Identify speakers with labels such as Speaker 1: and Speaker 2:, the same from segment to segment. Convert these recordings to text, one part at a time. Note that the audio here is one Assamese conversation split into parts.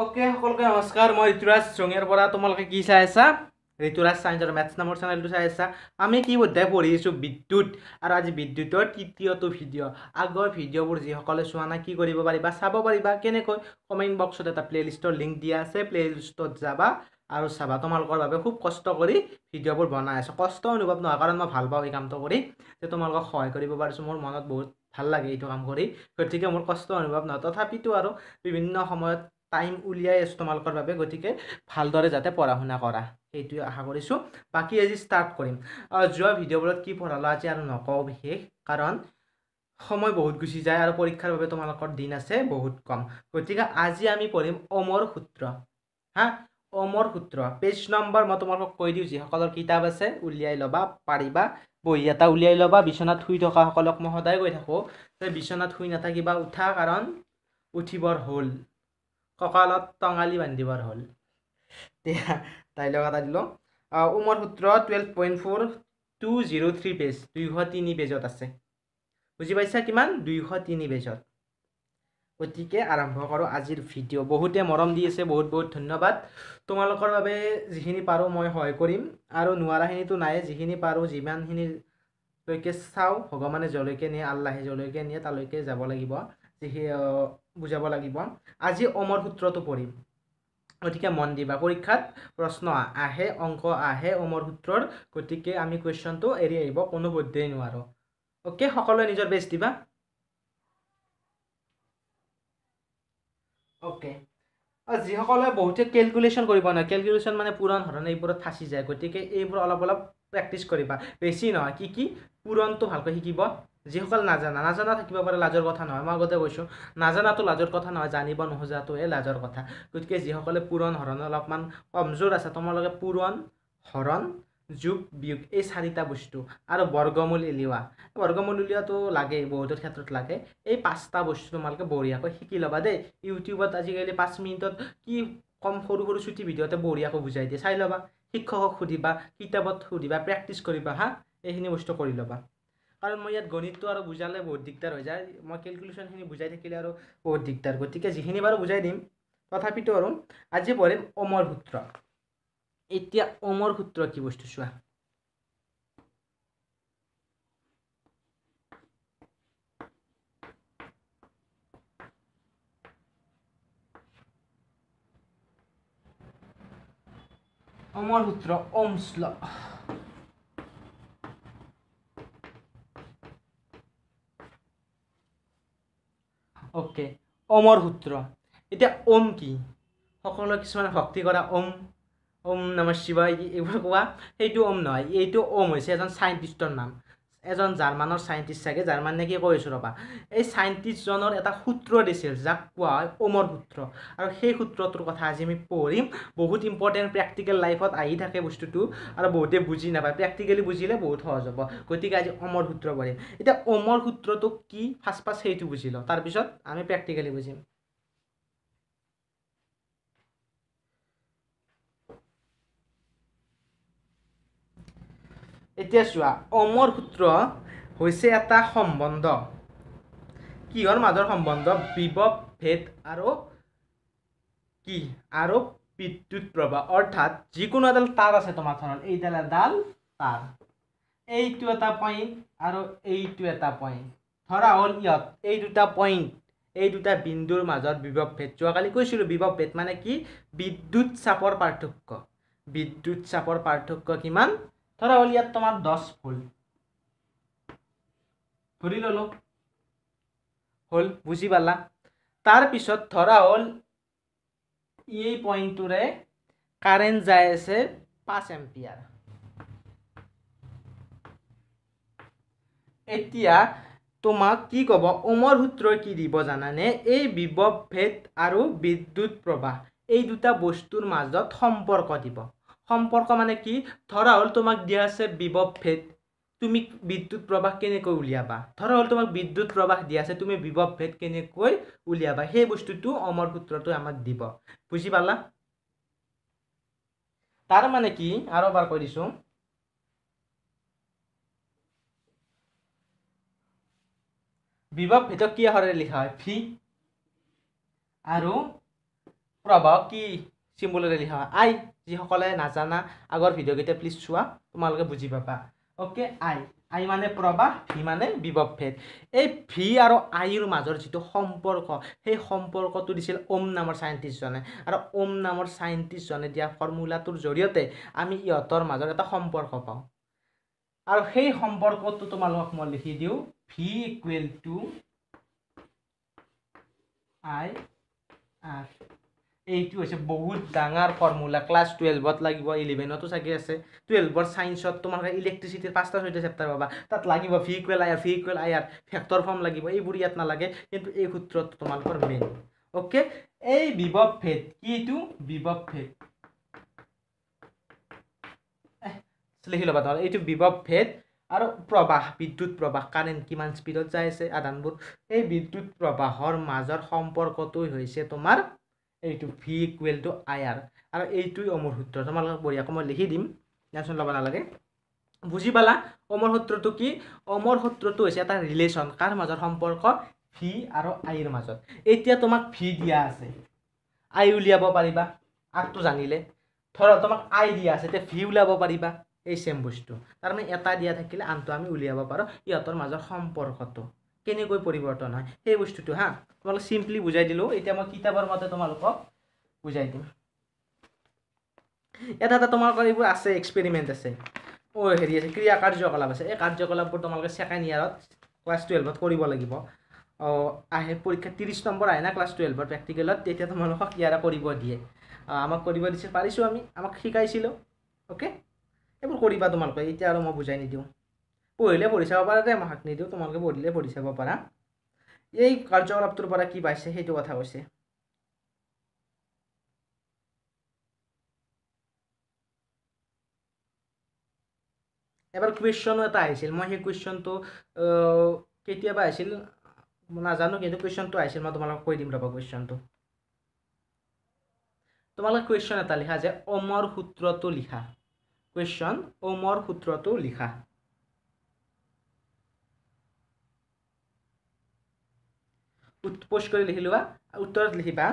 Speaker 1: ওকে সকলকে নমস্কাৰ মই ঋতুৰাজ চঙীয়াৰ পৰা তোমালোকে কি চাই আছা ঋতুৰাজ চাইন্সৰ মেথছ নামৰ চেনেলটো চাই আছা আমি কি বোধহয় পঢ়িছোঁ বিদ্যুৎ আৰু আজি বিদ্যুতৰ তৃতীয়টো ভিডিঅ' আগৰ ভিডিঅ'বোৰ যিসকলে চোৱা নাই কি কৰিব পাৰিবা চাব পাৰিবা কেনেকৈ কমেণ্ট বক্সত এটা প্লে'লিষ্টৰ লিংক দিয়া আছে প্লে'লিষ্টত যাবা আৰু চাবা তোমালোকৰ বাবে খুব কষ্ট কৰি ভিডিঅ'বোৰ বনাই আছোঁ কষ্ট অনুভৱ নহয় কাৰণ মই ভাল পাওঁ এই কামটো কৰি যে তোমালোকক সহায় কৰিব পাৰিছোঁ মোৰ মনত বহুত ভাল লাগে এইটো কাম কৰি গতিকে মোৰ কষ্ট অনুভৱ নহয় তথাপিতো আৰু বিভিন্ন সময়ত টাইম উলিয়াই আছোঁ তোমালোকৰ বাবে গতিকে ভালদৰে যাতে পঢ়া শুনা কৰা সেইটোৱে আশা কৰিছোঁ বাকী আজি ষ্টাৰ্ট কৰিম যোৱা ভিডিঅ'বোৰত কি পঢ়ালোঁ আজি আৰু নকওঁ বিশেষ কাৰণ সময় বহুত গুচি যায় আৰু পৰীক্ষাৰ বাবে তোমালোকৰ দিন আছে বহুত কম গতিকে আজি আমি পঢ়িম অমৰ সূত্ৰ হা অমৰ সূত্ৰ পেজ নম্বৰ মই তোমালোকক কৈ দিওঁ যিসকলৰ কিতাপ আছে উলিয়াই ল'বা পাৰিবা বহি এটা উলিয়াই ল'বা বিচনাত শুই থকাসকলক মই সদায় কৈ থাকোঁ যে বিচনাত শুই নাথাকিবা উঠা কাৰণ উঠিবৰ হ'ল কঁকালত টঙালি বান্ধিবৰ হ'ল ডাইলগ এটা দিলোঁ উমৰ সূত্ৰ twelve point four two zero' three page দুইশ তিনি পেজত আছে বুজি পাইছা কিমান দুইশ তিনি পেজত গতিকে আৰম্ভ কৰোঁ আজিৰ ভিডিঅ' বহুতে মৰম দি আছে বহুত বহুত ধন্যবাদ তোমালোকৰ বাবে যিখিনি পাৰোঁ মই সহায় কৰিম আৰু নোৱাৰাখিনিতো নাই যিখিনি পাৰোঁ যিমানখিনিলৈকে চাওঁ ভগৱানে যলৈকে নিয়ে আল্লাহে যলৈকে নিয়ে তালৈকে যাব লাগিব যিখিনি বুজাব লাগিব আজি অমৰ সূত্ৰটো পঢ়িম গতিকে মন দিবা পৰীক্ষাত প্ৰশ্ন আহে অংক আহে অমৰ সূত্ৰৰ গতিকে আমি কুৱেশ্যনটো এৰি আহিব কোনো বুদ্ধেই নোৱাৰোঁ অ'কে সকলোৱে নিজৰ বেষ্ট দিবা অ'কে যিসকলে বহুতে কেলকুলেশ্যন কৰিব নহয় কেলকুলেশ্যন মানে পূৰণ ধৰণে এইবোৰত ফাঁচি যায় গতিকে এইবোৰ অলপ অলপ প্ৰেক্টিচ কৰিবা বেছি নহয় কি কি পূৰণটো ভালকৈ শিকিব যিসকল নাজানা নাজানা থাকিব পাৰে লাজৰ কথা নহয় মই আগতে কৈছোঁ নাজানাটো লাজৰ কথা নহয় জানিব নোখোজাটোহে লাজৰ কথা গতিকে যিসকলে পুৰণ হৰণ অলপমান কমজোৰ আছে তোমালোকে পুৰণ হৰণ যোগ বিয়োগ এই চাৰিটা বস্তু আৰু বৰ্গমূল উলিওৱা বৰ্গমূল উলিওৱাটো লাগেই বহুতৰ ক্ষেত্ৰত লাগে এই পাঁচটা বস্তু তোমালোকে বঢ়িয়াকৈ শিকি ল'বা দেই ইউটিউবত আজিকালি পাঁচ মিনিটত কি কম সৰু সৰু চুটি ভিডিঅ'তে বঢ়িয়াকৈ বুজাই দিয়ে চাই ল'বা শিক্ষকক সুধিবা কিতাপত সুধিবা প্ৰেক্টিচ কৰিবা হা এইখিনি বস্তু কৰি ল'বা কাৰণ মই ইয়াত গণিতটো আৰু বুজালে বহুত দিগদাৰ হৈ যায় মই কেলকুলেশ্যনখিনি বুজাই থাকিলে আৰু বহুত দিগদাৰ গতিকে যিখিনি বাৰু বুজাই দিম তথাপিতো আৰু আজি পঢ়িম অমৰ সূত্ৰ এতিয়া অমৰ সূত্ৰ কি বস্তু চোৱা অমৰ সূত্ৰ অমশ্ল ওকে অমৰ সূত্ৰ এতিয়া ওম কি সকলোৱে কিছুমান ভক্তি কৰা ওম ওম নম শিৱ এইবোৰ কোৱা সেইটো ওম নহয় এইটো ওম হৈছে এজন চাইণ্টিষ্টৰ নাম এজন জাৰ্মানৰ চাইণ্টিষ্ট চাগে জাৰ্মানীয়ে কি কৈছো ৰ'বা এই চাইণ্টিষ্টজনৰ এটা সূত্ৰ দিছিল যাক কোৱা হয় অমৰ সূত্ৰ আৰু সেই সূত্ৰটোৰ কথা আজি আমি পঢ়িম বহুত ইম্পৰ্টেণ্ট প্ৰেক্টিকেল লাইফত আহি থাকে বস্তুটো আৰু বহুতে বুজি নাপায় প্ৰেক্টিকেলি বুজিলে বহুত সহজ হ'ব গতিকে আজি অমৰ সূত্ৰ পঢ়িম এতিয়া অমৰ সূত্ৰটো কি ফাৰ্ষ্ট ফাৰ্ষ্ট সেইটো বুজি লওঁ তাৰপিছত আমি প্ৰেক্টিকেলি বুজিম এতিয়া চোৱা অমৰ সূত্ৰ হৈছে এটা সম্বন্ধ কিহৰ মাজৰ সম্বন্ধ বিভৱ ভেদ আৰু কি আৰু বিদ্যুৎ প্ৰবাহ অৰ্থাৎ যিকোনো এডাল তাঁৰ আছে তোমাৰ ধৰণ এইডাল এডাল তাঁৰ এইটো এটা পইণ্ট আৰু এইটো এটা পইণ্ট ধৰা হ'ল ইয়াত এই দুটা পইণ্ট এই দুটা বিন্দুৰ মাজত বিভৱ ভেদ যোৱাকালি কৈছিলোঁ বিভৱ ভেদ মানে কি বিদ্যুৎ চাপৰ পাৰ্থক্য বিদ্যুৎ চাপৰ পাৰ্থক্য কিমান ধৰা হ'ল ইয়াত তোমাৰ দহ ভুল ধৰি ল'লো হ'ল বুজি পালা তাৰপিছত ধৰা হ'ল এই পইণ্টটোৰে কাৰেণ্ট যাই আছে পাঁচ এম্পিয়াৰ এতিয়া তোমাক কি ক'ব ওমৰ সূত্ৰই কি দিব জানানে এই বিভৱ ভেদ আৰু বিদ্যুৎ প্ৰবাহ এই দুটা বস্তুৰ মাজত সম্পৰ্ক দিব সম্পৰ্ক মানে কি ধৰা হ'ল তোমাক দিয়া আছে বিভৱ ভেদ তুমি বিদ্যুৎ প্ৰৱাহ কেনেকৈ উলিয়াবা ধৰা হ'ল তোমাক বিদ্যুৎ প্ৰৱাহ দিয়া আছে তুমি বিভৱ ভেদ কেনেকৈ উলিয়াবা সেই বস্তুটো অমৰ সূত্ৰটোৱে আমাক দিব বুজি পালা তাৰ মানে কি আৰু এবাৰ কৈ দিছোঁ বিভৱ কি আখৰেৰে লিখা হয় ভি আৰু প্ৰভাৱ কি চিম্বলেৰে লিখা হয় আই যিসকলে নাজানা আগৰ ভিডিঅ'কেইটা প্লিজ চোৱা তোমালোকে বুজি পাবা অ'কে আই আই মানে প্ৰবাহ ভি মানে বিবভেদ এই ভি আৰু আইৰ মাজৰ যিটো সম্পৰ্ক সেই সম্পৰ্কটো দিছিল ওম নামৰ চাইণ্টিষ্টজনে আৰু ওম নামৰ চাইণ্টিষ্টজনে দিয়া ফৰ্মুলাটোৰ জৰিয়তে আমি ইহঁতৰ মাজত এটা সম্পৰ্ক পাওঁ আৰু সেই সম্পৰ্কটো তোমালোকক মই লিখি দিওঁ V equal to I R এইটো হৈছে বহুত ডাঙৰ ফৰ্মুলা ক্লাছ টুৱেলভত লাগিব ইলেভেনতো চাগে আছে টুৱেলভৰ চায়েন্সত তোমালোকে ইলেক্ট্ৰিচিটিৰ পাঁচটা ছয়টা চেপ্তাৰ পাবা তাত লাগিব V equal IR V equal IR factor form লাগিব এইবোৰ ইয়াত নালাগে কিন্তু এই সূত্ৰটো তোমালোকৰ মেইন অ'কে এই বিভৱ ভেদ কিটো বিভৱ ভেদ লিখি ল'বা তোমাৰ এইটো বিভৱ ভেদ আৰু প্ৰবাহ বিদ্যুৎ প্ৰবাহ কাৰেণ্ট কিমান স্পীডত যাই আছে আদানবোৰ এই বিদ্যুৎ প্ৰবাহৰ মাজৰ সম্পৰ্কটোৱেই হৈছে তোমাৰ এইটো V equal to I R আৰু এইটোৱেই অমৰ সূত্ৰ তোমালোকক বঢ়িয়াকৈ মই লিখি দিম টেনশ্যন ল'ব নালাগে বুজি পালা অমৰ সূত্ৰটো কি অমৰ সূত্ৰটো হৈছে এটা ৰিলেশ্যন কাৰ মাজৰ সম্পৰ্ক ভি আৰু আইৰ মাজত এতিয়া তোমাক ভি দিয়া আছে আই উলিয়াব পাৰিবা আগটো জানিলে ধৰক তোমাক আই দিয়া আছে এতিয়া ভি উলিয়াব পাৰিবা এই চেম বস্তু তাৰমানে এটা দিয়া থাকিলে আনটো আমি উলিয়াব পাৰোঁ ইহঁতৰ মাজৰ সম্পৰ্কটো কেনেকৈ পৰিৱৰ্তন হয় সেই বস্তুটো হা তোমালোক চিম্পলি বুজাই দিলোঁ এতিয়া মই কিতাপৰ মতে তোমালোকক বুজাই দিম এটা এটা তোমালোকৰ এইবোৰ আছে এক্সপেৰিমেণ্ট আছে অ' হেৰি আছে ক্ৰিয়া কাৰ্যকলাপ আছে এই কাৰ্যকলাপবোৰ তোমালোকে ছেকেণ্ড ইয়াৰত ক্লাছ টুৱেলভত কৰিব লাগিব অঁ আহে পৰীক্ষা ত্ৰিছ নম্বৰ আহে না ক্লাছ টুৱেলভৰ প্ৰেক্টিকেলত তেতিয়া তোমালোকক ইয়াৰে কৰিব দিয়ে আমাক কৰিব দিছে পাৰিছোঁ আমি আমাক শিকাইছিলোঁ অ'কে এইবোৰ কৰিবা তোমালোকে এতিয়া আৰু মই বুজাই নিদিওঁ পঢ়িলে পঢ়ি চাব পাৰা দে মই হাক নিদিওঁ তোমালোকে পঢ়িলে পঢ়ি চাব পাৰা এই কাৰ্যকলাপটোৰ পৰা কি পাইছে সেইটো কথা কৈছে এবাৰ কুৱেশ্যনো এটা আহিছিল মই সেই কুৱেশ্যনটো কেতিয়াবা আহিছিল নাজানো কিন্তু কুৱেশ্যনটো আহিছিল মই তোমালোকক কৈ দিম ৰ'বা কুৱেশ্যনটো তোমালোকে কুৱেশ্যন এটা লিখা যে অমৰ সূত্ৰটো লিখা কুৱেশ্যন অমৰ সূত্ৰটো লিখা পোষ্ট কৰি লিখি লোৱা উত্তৰত লিখিবা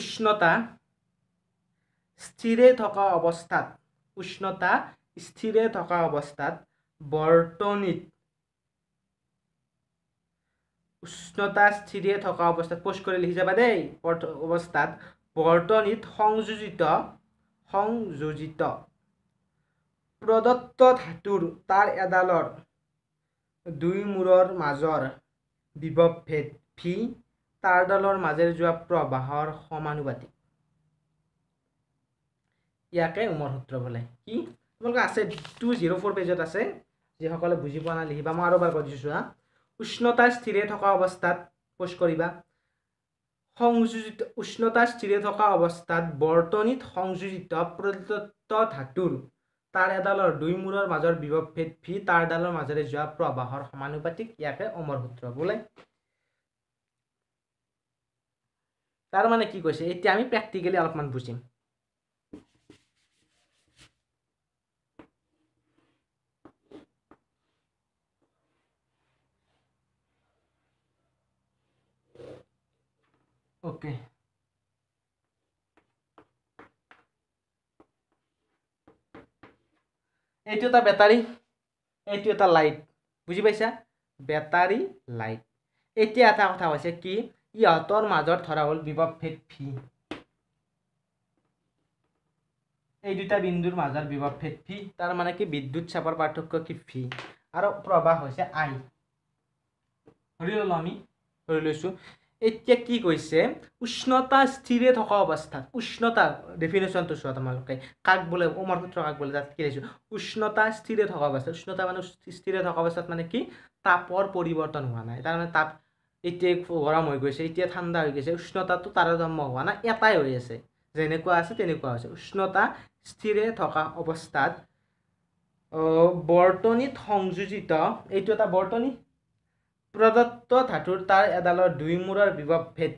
Speaker 1: উষ্ণতা স্থিৰে থকা অৱস্থাত উষ্ণতা স্থিৰে থকা অৱস্থাত বৰ্তনীত উষ্ণতা স্থিৰে থকা অৱস্থাত পোষ্ট কৰি লিখি যাবা দেই অৱস্থাত বৰ্তনীত সংযোজিত সংযোজিত প্ৰদত্ত ধাতুৰ তাৰ এডালৰ দুই মূৰৰ মাজৰ বিভৱ ভেদ ভি তাৰডালৰ মাজেৰে যোৱা প্ৰবাহৰ সমানুপাতিক ইয়াকে উমৰ সূত্ৰ বোলে কি তোমালোকে আছে টু জিৰ' ফ'ৰ পেজত আছে যিসকলে বুজি পোৱা নাই লিখিবা মই আৰু এবাৰ কৈ দিছোঁ হা উষ্ণতা স্থিৰে থকা অৱস্থাত পোষ্ট কৰিবা সংযোজিত উষ্ণতা স্থিৰে থকা অৱস্থাত বৰ্তনীত সংযোজিত প্ৰদত্ত ধাতুৰ তার এডালর দুই মূরর মাজর বিভব ভি তার ডালর মাজরে যা প্রবাহর সমানুপাতিক ইয়াকে অমর সূত্র বলে তার মানে কি কৈছে এতিয়া আমি প্ৰেক্টিকেলি অলপমান বুজিম ওকে এইটো এটা বেটাৰী এইটো এটা লাইট বুজি পাইছা বেটাৰী লাইট এতিয়া এটা কথা হৈছে কি ইহঁতৰ মাজত ধৰা হ'ল বিভৱ ফেদ ভি এই দুটা বিন্দুৰ মাজত বিভৱ ফেদ ভি মানে কি বিদ্যুৎ চাপৰ পাৰ্থক্য কি ভি আৰু প্ৰবাহ হৈছে আই ধৰি ললো আমি ধৰি লৈছোঁ এতিয়া কি কৈছে উষ্ণতা স্থিৰে থকা অৱস্থাত উষ্ণতা ডেফিনেশ্যনটো চোৱা তোমালোকে কাক বোলে উমৰ সূত্ৰ কাক বোলে তাত কি লাগিছোঁ উষ্ণতা স্থিৰে থকা অৱস্থাত উষ্ণতা মানে স্থিৰে থকা অৱস্থাত মানে কি তাপৰ পৰিৱৰ্তন হোৱা নাই তাৰমানে তাপ এতিয়া গৰম হৈ গৈছে এতিয়া ঠাণ্ডা হৈ গৈছে উষ্ণতাটো তাৰতম্য হোৱা নাই এটাই হৈ আছে যেনেকুৱা আছে তেনেকুৱা হৈছে উষ্ণতা স্থিৰে থকা অৱস্থাত বৰ্তনীত সংযোজিত এইটো এটা বৰ্তনী প্ৰদত্ত ধাতুৰ তাঁৰ এডালৰ দুই মূৰৰ বিভৱ ভেদ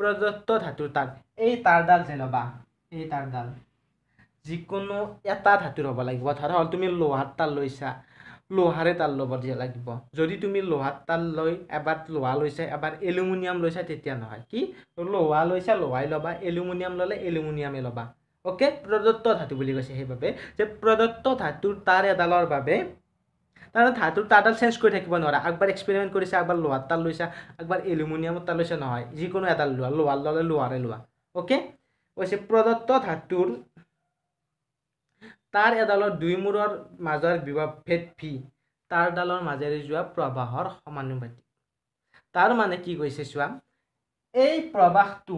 Speaker 1: প্ৰদত্ত ধাতুৰ তাঁৰ এই তাঁৰডাল যে ল'বা এই তাঁৰডাল যিকোনো এটা ধাতুৰ ল'ব লাগিব ধৰা হ'ল তুমি লোহাৰ তাল লৈছা লোহাৰে তাল ল'ব দিয়া লাগিব যদি তুমি লোহাৰ তাল লৈ এবাৰ লোহা লৈছা এবাৰ এলুমিনিয়াম লৈছা তেতিয়া নহয় কি লোহা লৈছা লোহাই ল'বা এলুমিনিয়াম ল'লে এলুমিনিয়ামে ল'বা অ'কে প্ৰদত্ত ধাতু বুলি কৈছে সেইবাবে যে প্ৰদত্ত ধাতুৰ তাঁৰ এডালৰ বাবে তাৰ মানে ধাতুৰ তাৰডাল চেঞ্জ কৰি থাকিব নোৱাৰা আগবাৰ এক্সপেৰিমেণ্ট কৰিছা আগবাৰ লোহাৰ তাল লৈছা আগবাৰ এলুমিনিয়ামৰ তাল লৈছা নহয় যিকোনো এডাল লোৱা লোহাৰ ল'লে লোহাৰে লোৱা অ'কে কৈছে প্ৰদত্ত ধাতুৰ তাৰ এডালৰ দুই মূৰৰ মাজৰ ভেদ ভি তাৰডালৰ মাজেৰে যোৱা প্ৰবাহৰ তাৰ মানে কি কৈছে চোৱা এই প্ৰবাহটো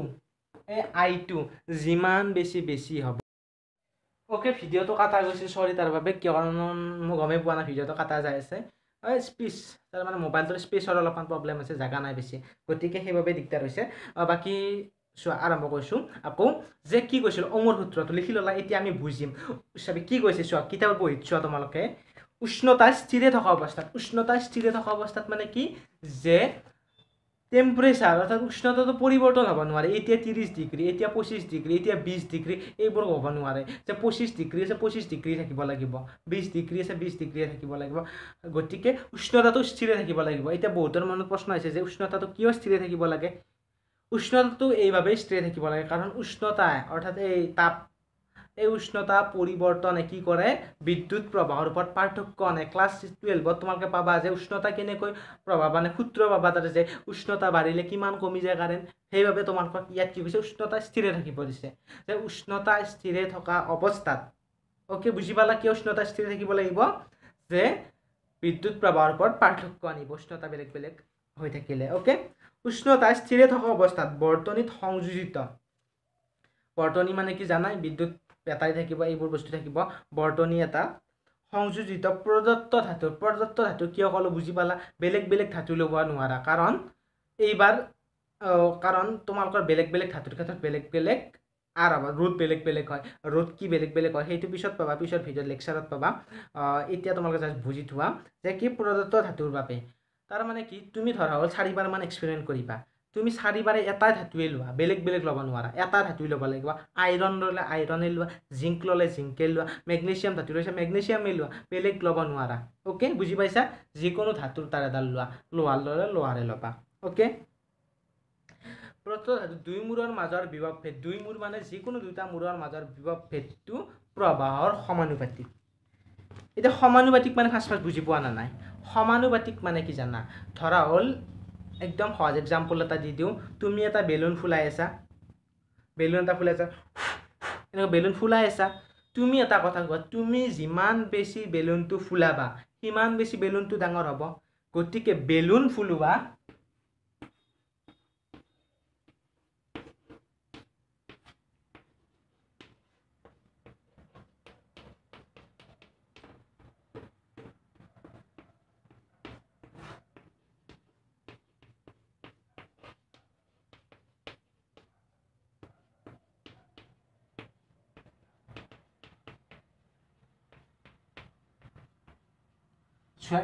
Speaker 1: এই আইটো যিমান বেছি বেছি হ'ব অ'কে ভিডিঅ'টো কাটা গৈছে চৰি তাৰ বাবে কিয় কাৰণ মই গমেই পোৱা নাই ভিডিঅ'টো কাটা যাই আছে স্পেচ তাৰমানে মোবাইলটোৰ স্পেচৰ অলপমান প্ৰব্লেম আছে জেগা নাই বেছি গতিকে সেইবাবে দিগদাৰ হৈছে বাকী চোৱা আৰম্ভ কৰিছোঁ আকৌ যে কি কৈছিল অমৰ সূত্ৰটো লিখি ল'লা এতিয়া আমি বুজিম চাবি কি কৈছে চোৱা কিতাপত পঢ়ি চোৱা তোমালোকে উষ্ণতা স্থিৰে থকা অৱস্থাত উষ্ণতা স্থিৰে থকা অৱস্থাত মানে কি যে টেম্পাৰেচাৰ অৰ্থাৎ উষ্ণতাটো পৰিৱৰ্তন হ'ব নোৱাৰে এতিয়া ত্ৰিছ ডিগ্ৰী এতিয়া পঁচিছ ডিগ্ৰী এতিয়া বিছ ডিগ্ৰী এইবোৰ হ'ব নোৱাৰে যে পঁচিছ ডিগ্ৰী আছে পঁচিছ ডিগ্ৰী থাকিব লাগিব বিছ ডিগ্ৰী আছে বিছ ডিগ্ৰীয়ে থাকিব লাগিব গতিকে উষ্ণতাটো স্থিৰে থাকিব লাগিব এতিয়া বহুতৰ মনত প্ৰশ্ন আহিছে যে উষ্ণতাটো কিয় স্থিৰে থাকিব লাগে উষ্ণতাটো এইবাবেই স্থিৰে থাকিব লাগে কাৰণ উষ্ণতাই অৰ্থাৎ এই তাপ এই উষ্ণতা পৰিৱৰ্তনে কি কৰে বিদ্যুৎ প্ৰবাহৰ ওপৰত পাৰ্থক্য আনে ক্লাছ টুৱেলভত তোমালোকে পাবা যে উষ্ণতা কেনেকৈ প্ৰভাৱ আনে সূত্ৰ পাবা তাতে যে উষ্ণতা বাঢ়িলে কিমান কমি যায় কাৰেণ্ট সেইবাবে তোমালোকক ইয়াত কি কৈছে উষ্ণতা স্থিৰে থাকিব দিছে যে উষ্ণতা স্থিৰে থকা অৱস্থাত অ'কে বুজি পালা কিয় উষ্ণতা স্থিৰে থাকিব লাগিব যে বিদ্যুৎ প্ৰবাহৰ ওপৰত পাৰ্থক্য আনিব উষ্ণতা বেলেগ বেলেগ হৈ থাকিলে অ'কে উষ্ণতা স্থিৰে থকা অৱস্থাত বৰ্তনীত সংযোজিত বৰ্তনী মানে কি জানাই বিদ্যুৎ বেটাৰী থাকিব এইবোৰ বস্তু থাকিব বৰ্তনী এটা সংযোজিত প্ৰদত্ত ধাতু প্ৰদত্ত ধাতু কিয় ক'লো বুজি পালা বেলেগ বেলেগ ধাতু ল'ব নোৱাৰা কাৰণ এইবাৰ কাৰণ তোমালোকৰ বেলেগ বেলেগ ধাতুৰ ক্ষেত্ৰত বেলেগ বেলেগ আৰ আৰম্ভ ৰ'দ বেলেগ বেলেগ হয় ৰ'দ কি বেলেগ বেলেগ হয় সেইটো পিছত পাবা পিছত ভিডিঅ' লেকচাৰত পাবা এতিয়া তোমালোকে জাষ্ট বুজি থোৱা যে কি প্ৰদত্ত ধাতুৰ বাবে তাৰমানে কি তুমি ধৰা হ'ল চাৰিবাৰমান এক্সপেৰিমেণ্ট কৰিবা তুমি চাৰিবাৰে এটাই ধাতুৱে লোৱা বেলেগ বেলেগ ল'ব নোৱাৰা এটা ধাতুৱে ল'ব লাগিব আইৰণ ল'লে আইৰণেই লোৱা জিংক ল'লে জিংকে লোৱা মেগনেছিয়াম ধাতু লৈছে মেগনেছিয়ামেই লোৱা বেলেগ ল'ব নোৱাৰা অ'কে বুজি পাইছা যিকোনো ধাতুৰ তাৰ এডাল লোৱা লোৱাৰ ল'লে লোৱাৰে ল'বা অ'কে প্ৰথম ধাতু দুই মূৰৰ মাজৰ বিভৱ ভেদ দুই মূৰ মানে যিকোনো দুটা মূৰৰ মাজৰ বিভৱ ভেদটো প্ৰবাহৰ সমানুপাতিক এতিয়া সমানুপাতিক মানে ফাৰ্ষ্ট ফাৰ্ষ্ট বুজি পোৱা নাই সমানুপাতিক মানে কি জানা ধৰা হ'ল একদম সহজ এক্সাম্পল এটা দি দিওঁ তুমি এটা বেলুন ফুলাই আছা বেলুন এটা ফুলাই আছা এনেকুৱা বেলুন ফুলাই আছা তুমি এটা কথা কোৱা তুমি যিমান বেছি বেলুনটো ফুলাবা সিমান বেছি বেলুনটো ডাঙৰ হ'ব গতিকে বেলুন ফুলোৱা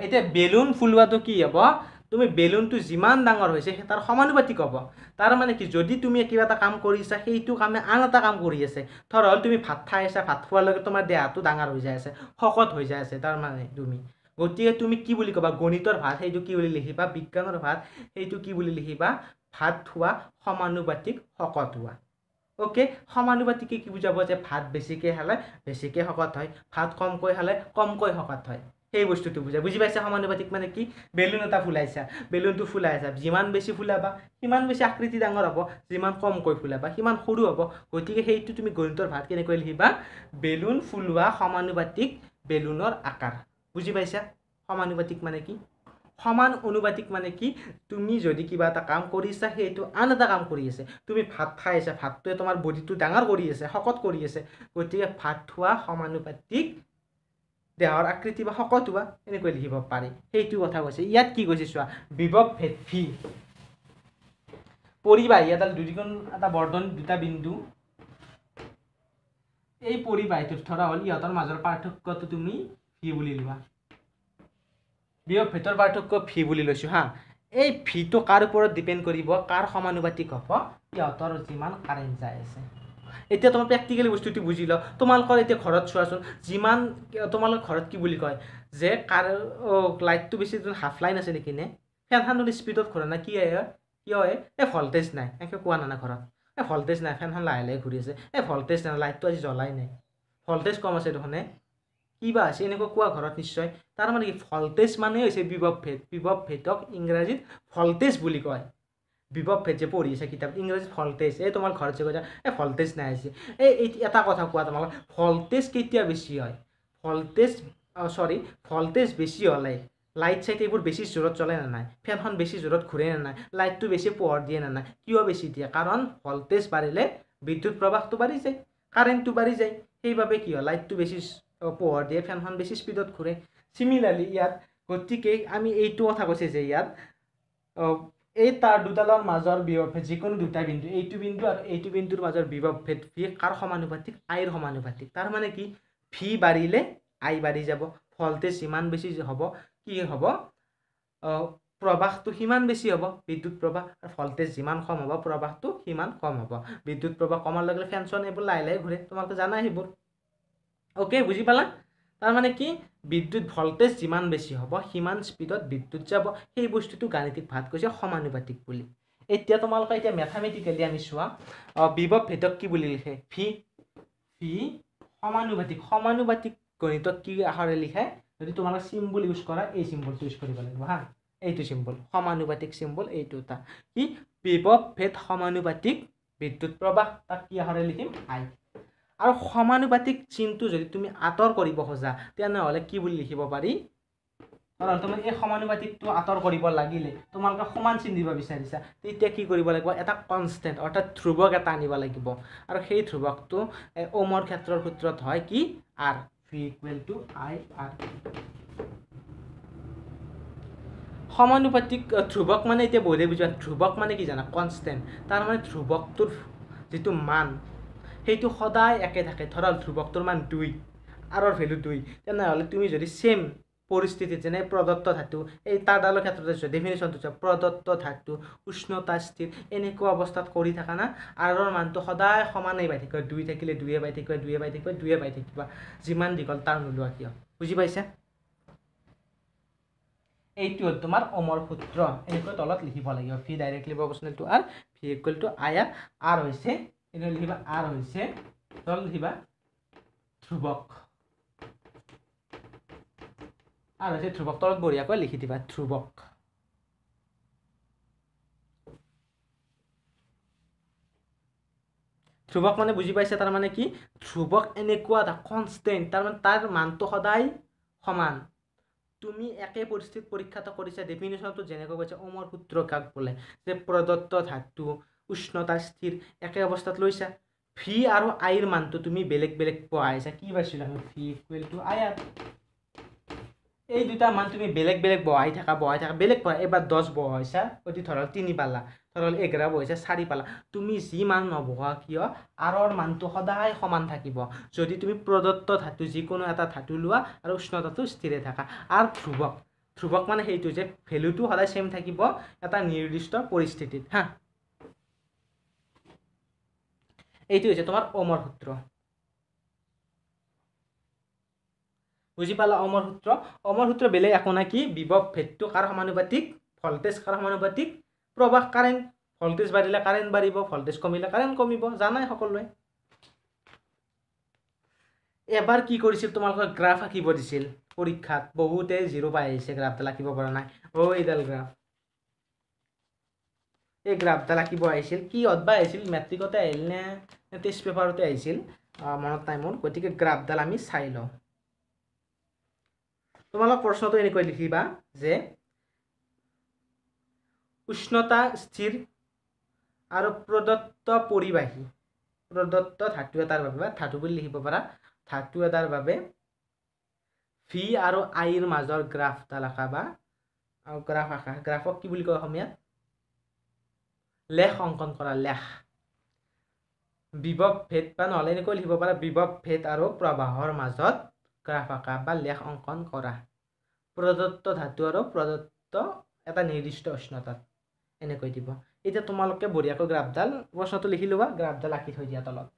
Speaker 1: এতিয়া বেলুন ফুলোৱাটো কি হ'ব তুমি বেলুনটো যিমান ডাঙৰ হৈছে সেই তাৰ সমানুপাতিক হ'ব তাৰমানে কি যদি তুমি কিবা এটা কাম কৰি আছা সেইটো কামে আন এটা কাম কৰি আছে ধৰ হ'ল তুমি ভাত খাই আছা ভাত খোৱাৰ লগে তোমাৰ দেহাটো ডাঙৰ হৈ যায় আছে শকত হৈ যায় আছে তাৰমানে তুমি গতিকে তুমি কি বুলি ক'বা গণিতৰ ভাত সেইটো কি বুলি লিখিবা বিজ্ঞানৰ ভাত সেইটো কি বুলি লিখিবা ভাত হোৱা সমানুপাতিক শকত হোৱা অ'কে সমানুপাতিকে কি বুজাব যে ভাত বেছিকৈ খালে বেছিকৈ শকত হয় ভাত কমকৈ খালে কমকৈ শকত হয় সেই বস্তুটো বুজায় বুজি পাইছা সমানুপাতিক মানে কি বেলুন এটা ফুলাইছা বেলুনটো ফুলাই আছা যিমান বেছি ফুলাবা সিমান বেছি আকৃতি ডাঙৰ হ'ব যিমান কমকৈ ফুলাবা সিমান সৰু হ'ব গতিকে সেইটো তুমি গণিতৰ ভাত কেনেকৈ লিখিবা বেলুন ফুলোৱা সমানুপাতিক বেলুনৰ আকাৰ বুজি পাইছা সমানুপাতিক মানে কি সমান অনুপাতিক মানে কি তুমি যদি কিবা এটা কাম কৰিছা সেইটো আন এটা কাম কৰি আছে তুমি ভাত খাই আছা ভাতটোৱে তোমাৰ বডিটো ডাঙৰ কৰি আছে শকত কৰি আছে গতিকে ভাত খোৱা সমানুপাতিক দেহৰ আকৃতি বা বা এনেকৈ লিখিব পাৰি সেইটো কথা কৈছে ইয়াত কি কৈছে চোৱা বিভৱ ভেদ ভি পৰিবাহী এডাল দুৰিকণ এটা বৰ্ধন দুটা বিন্দু এই পৰিবাহীটোত ধৰা হ'ল ইহঁতৰ মাজৰ পাৰ্থক্যটো তুমি ভি বুলি লোৱা বিভৱ ভেদৰ পাৰ্থক্য ভি বুলি লৈছোঁ হা এই ভিটো কাৰ ওপৰত ডিপেণ্ড কৰিব কাৰ সমানুপাতিক হ'ব সিহঁতৰ যিমান কাৰেণ্ট যায় আছে এতিয়া তোমাৰ প্ৰেক্টিকেলি বস্তুটো বুজি লওক তোমালোকৰ এতিয়া ঘৰত চোৱাচোন যিমান তোমালোকৰ ঘৰত কি বুলি কয় যে কাৰ লাইটটো বেছি হাফ লাইন আছে নেকি নে ফেনখনটো স্পীডত ঘূৰা নাই কি কিয় এ ভল্টেজ নাই এনেকৈ কোৱা নাই ঘৰত এই ভল্টেজ নাই ফেনখন লাহে লাহে ঘূৰি আছে এই ভল্টেজ নাই লাইটটো আজি জ্বলাই নাই ভল্টেজ কম আছে দেখোন কি বা আছে এনেকুৱা কোৱা ঘৰত নিশ্চয় তাৰমানে কি ভল্টেজ মানেই হৈছে বিভৱ ভেদ বিভৱ ভেদক ইংৰাজীত ভল্টেজ বুলি কয় বিপদ ফেজে পঢ়ি আছে কিতাপ ইংৰাজীত ভল্টেজ এই তোমাৰ ঘৰত যে কৈছা এই ভল্টেজ নাই আছে এই এটা কথা কোৱা তোমালোকে ভল্টেজ কেতিয়া বেছি হয় ভল্টেজ চৰি ভল্টেজ বেছি হ'লে লাইট চাইট এইবোৰ বেছি জোৰত চলে নে নাই ফেনখন বেছি জোৰত ঘূৰে নে নাই লাইটটো বেছি পোহৰ দিয়ে নে নাই কিয় বেছি দিয়ে কাৰণ ভল্টেজ বাঢ়িলে বিদ্যুৎ প্ৰৱাহটো বাঢ়ি যায় কাৰেণ্টটো বাঢ়ি যায় সেইবাবে কি হয় লাইটটো বেছি পোহৰ দিয়ে ফেনখন বেছি স্পীডত ঘূৰে চিমিলাৰলি ইয়াত গতিকে আমি এইটো কথা কৈছে যে ইয়াত এই তাৰ দুডালৰ মাজৰ বিভৱ যিকোনো দুটা বিন্দু এইটো বিন্দু আৰু এইটো বিন্দুৰ মাজৰ বিভৱ ভেদ ভি কাৰ সমানুপাতিক আইৰ সমানুপাতিক তাৰমানে কি ভি বাঢ়িলে আই বাঢ়ি যাব ভল্টেজ সিমান বেছি হ'ব কি হ'ব প্ৰৱাহটো সিমান বেছি হ'ব বিদ্যুৎ প্ৰৱাহ আৰু ভল্টেজ যিমান কম হ'ব প্ৰৱাহটো সিমান কম হ'ব বিদ্যুৎ প্ৰৱাহ কমাৰ লগে লগে ফেনচন এইবোৰ লাহে লাহে ঘূৰে তোমালোকে জানা সেইবোৰ অ'কে বুজি পালা তাৰমানে কি বিদ্যুৎ ভল্টেজ যিমান বেছি হ'ব সিমান স্পীডত বিদ্যুৎ যাব সেই বস্তুটো গাণিতিক ভাত কৈছে সমানুপাতিক বুলি এতিয়া তোমালোকে এতিয়া মেথামেটিকেলি আমি চোৱা বিভৱ ভেদক কি বুলি লিখে ভি ভি সমানুপাতিক সমানুপাতিক গণিতত কি আহাৰে লিখে যদি তোমালোকে চিম্বল ইউজ কৰা এই চিম্বলটো ইউজ কৰিব লাগিব হা এইটো চিম্বল সমানুপাতিক চিম্বল এইটো এটা কি বিভৱ ভেদ সমানুপাতিক বিদ্যুৎ প্ৰবাহ তাক কি আহাৰে লিখিম আই আৰু সমানুপাতিক চিনটো যদি তুমি আঁতৰ কৰিব খোজা তেনেহ'লে কি বুলি লিখিব পাৰি কাৰণ তুমি এই সমানুপাতিকটো আঁতৰ কৰিব লাগিলে তোমালোকে সমান চিন দিব বিচাৰিছা তেতিয়া কি কৰিব লাগিব এটা কনষ্টেণ্ট অৰ্থাৎ ধ্ৰুৱক এটা আনিব লাগিব আৰু সেই ধ্ৰুৱকটো অমৰ ক্ষেত্ৰৰ সূত্ৰত হয় কি R V equal to I R সমানুপাতিক ধ্ৰুৱক মানে এতিয়া বহুতে বুজোৱা ধ্ৰুৱক মানে কি জানা কনষ্টেণ্ট তাৰমানে ধ্ৰুৱকটোৰ যিটো মান সেইটো সদায় একে থাকে ধৰক ধ্ৰুৱকটোৰ মান দুই আৰৰ ভেলু দুই তেনেহ'লে তুমি যদি ছেম পৰিস্থিতিত যেনে প্ৰদত্ত ধাতু এই তাৰডালৰ ক্ষেত্ৰত চোৱা ডেফিনেশ্যনটো চোৱা প্ৰদত্ত ধাতু উষ্ণতা স্থিৰ এনেকুৱা অৱস্থাত কৰি থাকা না আৰৰ মানটো সদায় সমানেই পাই থাকিব দুই থাকিলে দুয়ে বাই থাকিবা দুয়ে বাই থাকিবা দুয়ে পাই থাকিবা যিমান দীঘল তাৰ নোলোৱা কিয় বুজি পাইছে এইটো হ'ল তোমাৰ অমৰ সূত্ৰ এনেকৈ তলত লিখিব লাগিব ভি ডাইৰেক্টলি প্ৰফেশ্যনেলটো আৰ ভি ইকুৱেলটো আয়া আৰ হৈছে এনে লিখিবা আৰ হৈছে তল লিখিবা ধ্ৰুবক আৰ হৈছে ধ্ৰুবক তলত বঢ়িয়াকে লিখি দিবা ধ্ৰুবক ধ্ৰুৱক মানে বুজি পাইছে তাৰমানে কি ধ্ৰুৱক এনেকুৱা এটা কনষ্টেণ্ট তাৰমানে তাৰ মানটো সদায় সমান তুমি একে পৰিস্থিতিত পৰীক্ষাটো কৰিছা ডেফিনেশ্যনটো যেনেকৈ কৈছে অমৰ সূত্ৰ কাক বোলে যে প্ৰদত্ত ধাতু উষ্ণতা স্থিৰ একে অৱস্থাত লৈছা ভি আৰু আইৰ মানটো তুমি বেলেগ বেলেগ পোৱা আহিছা কি পাইছিলা V equal to I R এই দুটা মান তুমি বেলেগ বেলেগ বহাই থাকা বহাই থাকা বেলেগ বহাই এবাৰ দহ বহাইছা অতি ধৰক তিনি পালা ধৰক এঘাৰ বহিছা চাৰি পালা তুমি যি মান নবহোৱা কিয় আৰৰ মানটো সদায় সমান থাকিব যদি তুমি প্ৰদত্ত ধাতু যিকোনো এটা ধাতু লোৱা আৰু উষ্ণতাটো স্থিৰে থাকা আৰু ধ্ৰুৱক ধ্ৰুৱক মানে সেইটো যে ভেলুটো সদায় চেম থাকিব এটা নিৰ্দিষ্ট পৰিস্থিতিত হা এইটো হৈছে তোমাৰ অমৰ সূত্ৰ বুজি পালা অমৰ সূত্ৰ অমৰ সূত্ৰ বেলেগ একো নাই কি বিভৱ ভেদটো কাৰ সমানুপাতিক ভল্টেজ কাৰ সমানুপাতিক প্ৰৱাহ কাৰেণ্ট ভল্টেজ বাঢ়িলে কাৰেণ্ট বাঢ়িব ভল্টেজ কমিলে কাৰেণ্ট কমিব জানাই সকলোৱে এবাৰ কি কৰিছিল তোমালোকৰ গ্ৰাফ আঁকিব দিছিল পৰীক্ষাত বহুতে জিৰ' পাই আহিছে গ্ৰাফডাল আঁকিব পৰা নাই অ' এইডাল গ্ৰাফ এই গ্ৰাফডাল আঁকিব আহিছিল কি অদ্বা আহিছিল মেট্ৰিকতে আহিল নে টেষ্ট পেপাৰতে আহিছিল মনত নাই মোৰ গতিকে গ্ৰাফডাল আমি চাই লওঁ তোমালোক প্ৰশ্নটো এনেকৈ লিখিবা যে উষ্ণতা স্থিৰ আৰু প্ৰদত্ত পৰিবাহী প্ৰদত্ত ধাতু এটাৰ বাবে বা ধাতু বুলি লিখিব পাৰা ধাতু এটাৰ বাবে ভি আৰু আইৰ মাজৰ গ্ৰাফডাল অঁকা বা গ্ৰাফ আঁকা গ্ৰাফক কি বুলি কয় অসমীয়াত লেখ অংকন কৰা লেখ বিভৱ ভেদ বা নহলে এনেকৈ লিখিব পাৰা বিভৱ ভেদ আৰু প্ৰবাহৰ মাজত গ্ৰাফ আঁকা বা লেখ অংকন কৰা প্ৰদত্ত ধাতু আৰু প্ৰদত্ত এটা নিৰ্দিষ্ট উষ্ণতাত এনেকৈ দিব এতিয়া তোমালোকে বঢ়িয়াকৈ গ্ৰাফডাল প্ৰশ্নটো লিখি লোৱা গ্ৰাফডাল আঁকি থৈ দিয়া তলত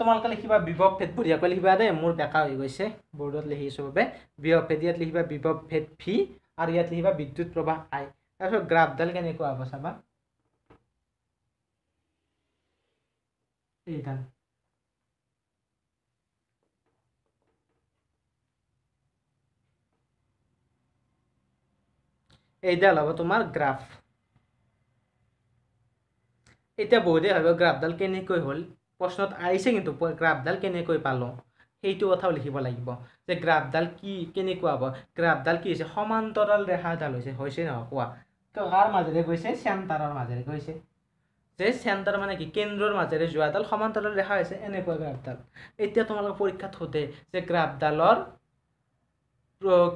Speaker 1: তোমালোকে লিখিবা বিভব ভেদ বঢ়িয়াকৈ লিখিবা দেই মোৰ বেকা হৈ গৈছে বৰ্ডত লিখিছো বাবে বিভব ভেদ ইয়াত লিখিবা বিভব ভেদ ভি আৰু ইয়াত লিখিবা বিদ্যুৎ প্ৰবাহ আই তাৰপিছত গ্ৰাফডাল কেনেকুৱা হ'ব চাবা এইডাল এইডাল হ'ব তোমাৰ গ্ৰাফ এতিয়া বহুতেই ভাবিব গ্ৰাফডাল কেনেকৈ হ'ল প্ৰশ্নত আহিছে কিন্তু গ্ৰাফডাল কেনেকৈ পালোঁ সেইটো কথাও লিখিব লাগিব যে গ্ৰাফডাল কি কেনেকুৱা হ'ব গ্ৰাফডাল কি হৈছে সমান্তৰাল ৰেখাডাল হৈছে হৈছে নহয় কোৱা তো কাৰ মাজেৰে গৈছে চেণ্টাৰৰ মাজেৰে গৈছে যে চেণ্টাৰ মানে কি কেন্দ্ৰৰ মাজেৰে যোৱাডাল সমান্তৰাল ৰেখা হৈছে এনেকুৱা গ্ৰাফডাল এতিয়া তোমালোকে পৰীক্ষাত সোধে যে গ্ৰাফডালৰ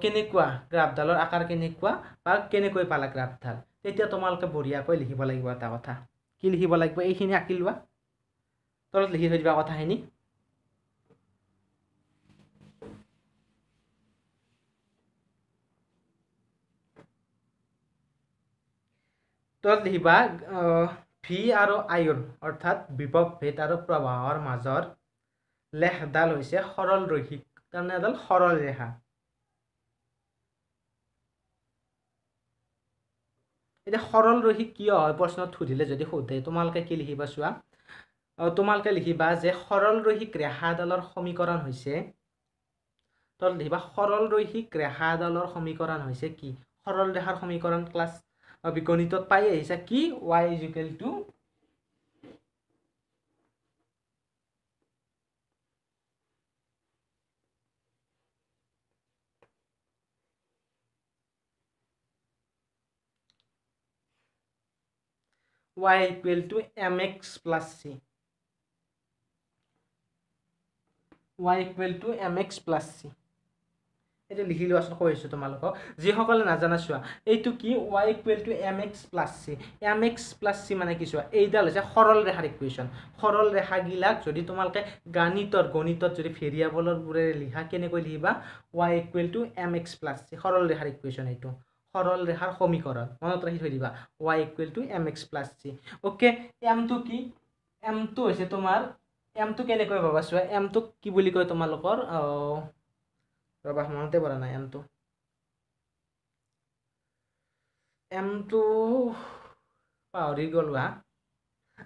Speaker 1: কেনেকুৱা গ্ৰাফডালৰ আকাৰ কেনেকুৱা বা কেনেকৈ পালা গ্ৰাফডাল তেতিয়া তোমালোকে বঢ়িয়াকৈ লিখিব লাগিব এটা কথা কি লিখিব লাগিব এইখিনি আঁকি লোৱা তলত লিখি থৈ দিবা কথাখিনি তলত লিখিবা ভি আৰু আয়ুৰ অৰ্থাৎ বিভৱ ভেদ আৰু প্ৰবাহৰ মাজৰ লেখডাল হৈছে সৰল ৰৈখিক তাৰমানে এডাল সৰল ৰেখা এতিয়া সৰল ৰৈহিক কিয় হয় প্ৰশ্নত সুধিলে যদি সোধে তোমালোকে কি লিখিবা চোৱা তোমালোকে লিখিবা যে সৰল সৰলৰৈহিক ৰেহাদালৰ সমীকৰণ হৈছে তই লিখিবা সৰল সৰলৰৈহিক ৰেহাদালৰ সমীকৰণ হৈছে কি সৰল ৰেহাৰ সমীকৰণ ক্লাছ গণিতত পাই আহিছা কি Y equal to Y equal to M x plus C Y equal to M x plus C এইটো লিখি লোৱাচোন কৈ আছোঁ তোমালোকক যিসকলে নাজানা চোৱা এইটো কি Y equal to M x plus C M x plus C মানে কি চোৱা এইডাল হৈছে সৰল ৰেখাৰ ইকুৱেশ্যন সৰল ৰেখাগিলাক যদি তোমালোকে গণিতত গণিতত যদি ভেৰিয়েবলবোৰে লিখা কেনেকৈ লিখিবা Y equal to M x plus C সৰল ৰেখাৰ ইকুৱেশ্যন এইটো সৰল ৰেখাৰ সমীকৰণ মনত ৰাখি থৈ দিবা Y equal to M x plus C okay এমটো কি টো হৈছে তোমাৰ এমটো কেনেকৈ ভাবা চোৱা এমটোক কি বুলি কয় তোমালোকৰ ৰবা মনতে পৰা নাই এমটো এমটো পাহৰি গ'ল হোৱা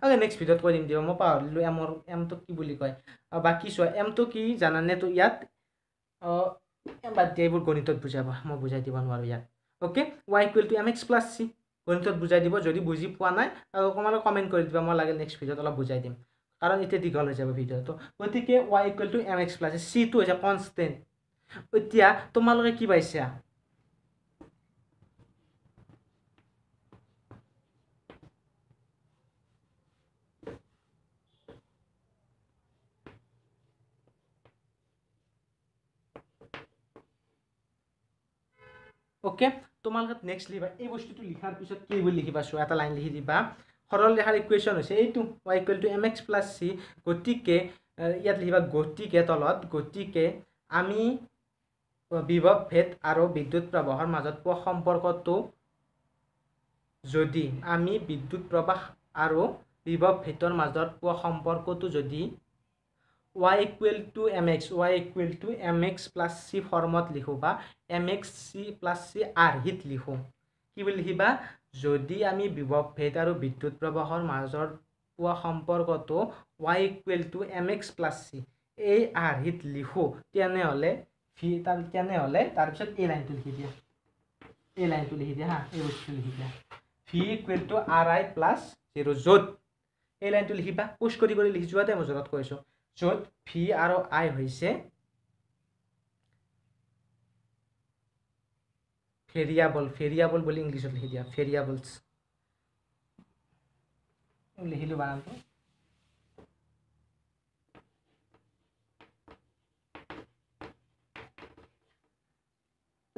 Speaker 1: অ'কে নেক্সট ভিডিঅ'ত কৈ দিম দিব মই পাহৰিলোঁ এমৰ এমটোক কি বুলি কয় আৰু বাকী চোৱা এমটো কি জানানে তো ইয়াত এম বাদ দিয়া এইবোৰ গণিতত বুজাব মই বুজাই দিব নোৱাৰোঁ ইয়াত okay y equal to M x plus c গণিতত বুজাই দিব যদি বুজি পোৱা নাই আৰু অকণমান কমেণ্ট কৰি দিবা মই লাগে নেক্সট ভিডিঅ'ত অলপ বুজাই দিম কারণ ইতেডি কলেজ এব ভিডিও তো প্রতিকে y = mx + c to as constant ওতিয়া তোমালকে কি পাইছা ওকে তোমালකට নেক্সট লেবা এই বস্তুটো লিখাৰ পিছত কি বুলি লিখিবাছো এটা লাইন লিখি দিবা সৰল ৰেখাৰ ইকুৱেশ্যন হৈছে এইটো y equal to M x plus c গতিকে ইয়াত লিখিবা গতিকে তলত গতিকে আমি বিভৱ ভেদ আৰু বিদ্যুৎ প্ৰৱাহৰ মাজত পোৱা সম্পৰ্কটো যদি আমি বিদ্যুৎ প্ৰৱাহ আৰু বিভৱ ভেদৰ মাজত পোৱা সম্পৰ্কটো যদি y equal to M x y equal to M x plus c ফৰ্মত লিখোঁ বা m x c plus c আৰ্হিত লিখোঁ কি বুলি লিখিবা যদি আমি বিভবভেদ আৰু বিদ্যুৎ প্ৰৱাহৰ মাজত পোৱা সম্পৰ্কটো y equal to M x plus c এই আৰ্হিত লিখোঁ তেনেহ'লে ভি তাৰ তেনেহ'লে তাৰপিছত এই লাইনটো লিখি দিয়া এই লাইনটো লিখি দিয়া হা এই বস্তুটো লিখি দিয়া v equal to r i plus zero' য'ত এই লাইনটো লিখিবা পোষ্ট কৰি কৰি লিখি যোৱাতে মই য'ত কৈছোঁ য'ত ভি আৰু আই হৈছে ভেরিয়াবল ভেরিয়াবল বুলি ইংলিছত লিখি দিয়া ভেৰিয়াবলছ লিখিলোঁ বানানটো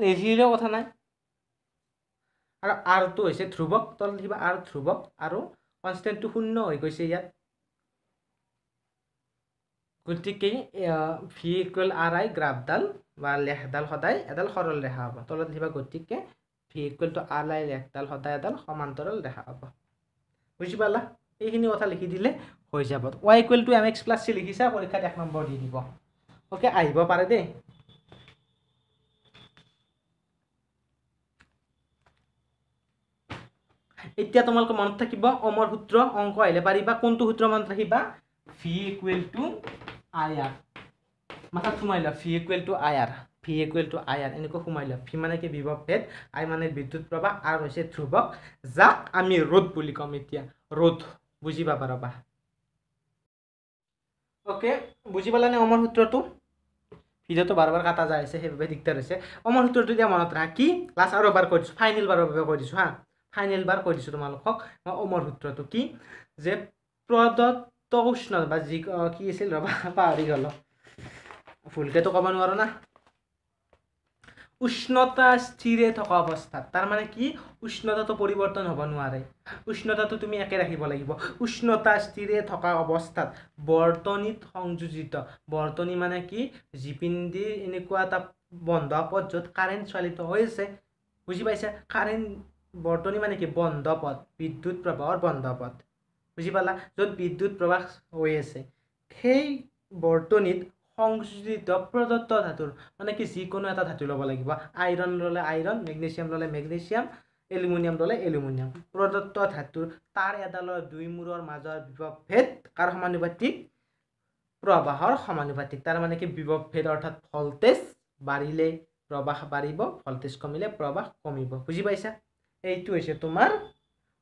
Speaker 1: লিখিলেও কথা নাই আৰু আৰটো হৈছে ধ্ৰুৱক তল লিখিবা আৰ ধ্ৰুৱক আৰু কনষ্টেণ্টটো শূন্য হৈ গৈছে ইয়াত গতিকে ভি ইকুৱেল আৰ আই গ্ৰাফডাল বা লেখডাল সদায় এডাল সৰল ৰেখা হ'ব তলত লিখিবা গতিকে ভি ভিহিকলটো আল আই লেখডাল সদায় এডাল সমান্তৰাল ৰেখা হ'ব বুজি পালা এইখিনি কথা লিখি দিলে হৈ যাব y equal to M x plus c লিখিছা পৰীক্ষাত এক নম্বৰ দি দিব অ'কে আহিব পাৰে দেই এতিয়া তোমালোকৰ মনত থাকিব অমৰ সূত্ৰ অংক আহিলে পাৰিবা কোনটো সূত্ৰ মনত ৰাখিবা v equal to I r মাথাত সোমাই লোৱা v equal to I r V equal to I r এনেকৈ সোমাই লোৱা ভি মানে কি বিভৱ ভেদ আই মানে বিদ্যুৎ প্ৰবাহ আৰ হৈছে ধ্ৰুৱক যাক আমি ৰ'দ বুলি ক'ম এতিয়া ৰ'দ বুজি পাব ৰবা অ'কে বুজি পালা নে অমৰ সূত্ৰটো ভিডিঅ'টো বাৰ বাৰ কাটা যাই আছে সেইবাবে দিগদাৰ হৈছে অমৰ সূত্ৰটো এতিয়া মনত ৰাখ কি লাষ্ট আৰু এবাৰ কৈ দিছোঁ ফাইনেল বাৰৰ বাবে কৈ দিছোঁ হা ফাইনেল বাৰ কৈ দিছোঁ তোমালোকক মই অমৰ সূত্ৰটো কি যে প্ৰদত্ত উষ্ণ বা যি কি আছিল ৰবা পাহৰি গ'ল ফুলকেতো ক'ব নোৱাৰোঁ না উষ্ণতা স্থিৰে থকা অৱস্থাত তাৰমানে কি উষ্ণতাটো পৰিৱৰ্তন হ'ব নোৱাৰে উষ্ণতাটো তুমি একে ৰাখিব লাগিব উষ্ণতা স্থিৰে থকা অৱস্থাত বৰ্তনীত সংযোজিত বৰ্তনী মানে কি জিপিন্দি এনেকুৱা এটা বন্ধ পথ য'ত কাৰেণ্ট চালিত হৈ আছে বুজি পাইছা কাৰেণ্ট বৰ্তনী মানে কি বন্ধ পথ বিদ্যুৎ প্ৰৱাহৰ বন্ধ পথ বুজি পালা য'ত বিদ্যুৎ প্ৰৱাহ হৈ আছে সেই বৰ্তনীত সংশ্লিষ্ট প্ৰদত্ত ধাতুৰ মানে কি যিকোনো এটা ধাতু ল'ব লাগিব আইৰণ ল'লে আইৰণ মেগনেছিয়াম ল'লে মেগনেছিয়াম এলুমিনিয়াম ল'লে এলুমিনিয়াম প্ৰদত্ত ধাতুৰ তাৰ এডালৰ দুই মূৰৰ মাজৰ বিভৱভেদ কাৰ সমানুপাতিক প্ৰবাহৰ সমানুপাতিক মানে কি বিভৱভেদ অৰ্থাৎ ভল্টেজ বাঢ়িলে প্ৰবাহ বাঢ়িব ভল্টেজ কমিলে প্ৰবাহ কমিব বুজি পাইছা এইটো হৈছে তোমাৰ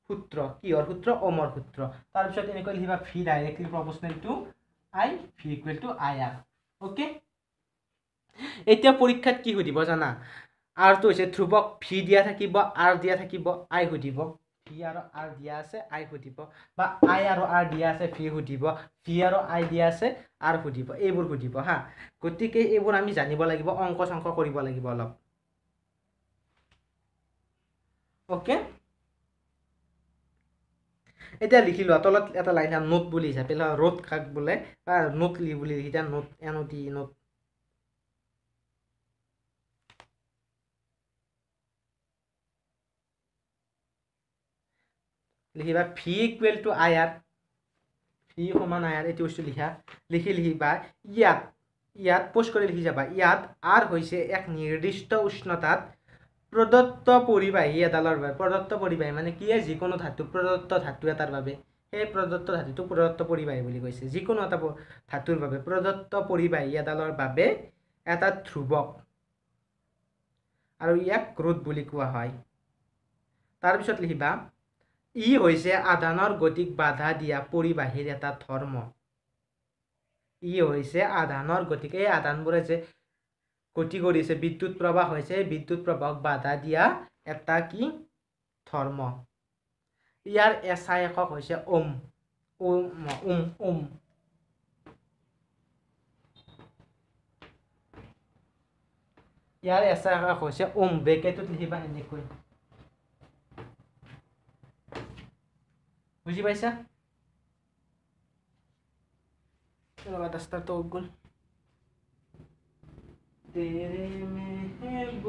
Speaker 1: সূত্ৰ কিহৰ সূত্ৰ অমৰ সূত্ৰ তাৰপিছত এনেকৈ লিখিবা v directly to i v equal to I r okay এতিয়া পরীক্ষাত কি সুদিব জানা আর তো হয়েছে ধ্রুবক ভি দিয়া থাকিব আর দিয়া থাকিব আই সুদিব ভি আর আর দিয়া আছে আই সুদিব বা আই আর আর দিয়া আছে ভি সুদিব ভি আর আই দিয়া আছে আর সুদিব এইব সুদিব হ্যাঁ গতি এইব আমি জানিব লাগিব অঙ্ক শঙ্ক করব লাগিব অল্প ওকে এতিয়া লিখি লোৱা তলত এটা লাইন আছে নোট বুলি হিচাপে লোৱা ৰ'দ কাক বোলে বা নোট লি বুলি এতিয়া নোট এন টি নোট লিখিবা v equal to I r v সমান আই আৰ এইটো বস্তু লিখা লিখি লিখিবা ইয়াত ইয়াত পোষ্ট কৰি লিখি যাবা ইয়াত আৰ হৈছে এক নিৰ্দিষ্ট উষ্ণতাত প্ৰদত্ত পৰিবাহী এডালৰ বাবে প্ৰদত্ত পৰিবাহী মানে কি যিকোনো ধাতু প্ৰদত্ত ধাতু এটাৰ বাবে সেই প্ৰদত্ত ধাতুটোক প্ৰদত্ত পৰিবাহী বুলি কৈছে যিকোনো এটা ধাতুৰ বাবে প্ৰদত্ত পৰিবাহী এডালৰ বাবে এটা ধ্ৰুৱক আৰু ইয়াক ক্ৰোধ বুলি কোৱা হয় তাৰপিছত লিখিবা ই হৈছে আধানৰ গতিক বাধা দিয়া পৰিবাহীৰ এটা ধৰ্ম ই হৈছে আধানৰ গতিকে এই আধানবোৰে যে গতি কৰিছে বিদ্যুৎ প্ৰৱাহ হৈছে বিদ্যুৎ প্ৰৱাহক বাধা দিয়া এটা কি ধৰ্ম ইয়াৰ এছাই একক হৈছে ওম ওম ওম ওম ইয়াৰ এছাই একক হৈছে ওম বেকেটোত লিখিবা এনেকৈ বুজি পাইছা দহটাৰ তো গ'ল तेरे महबूब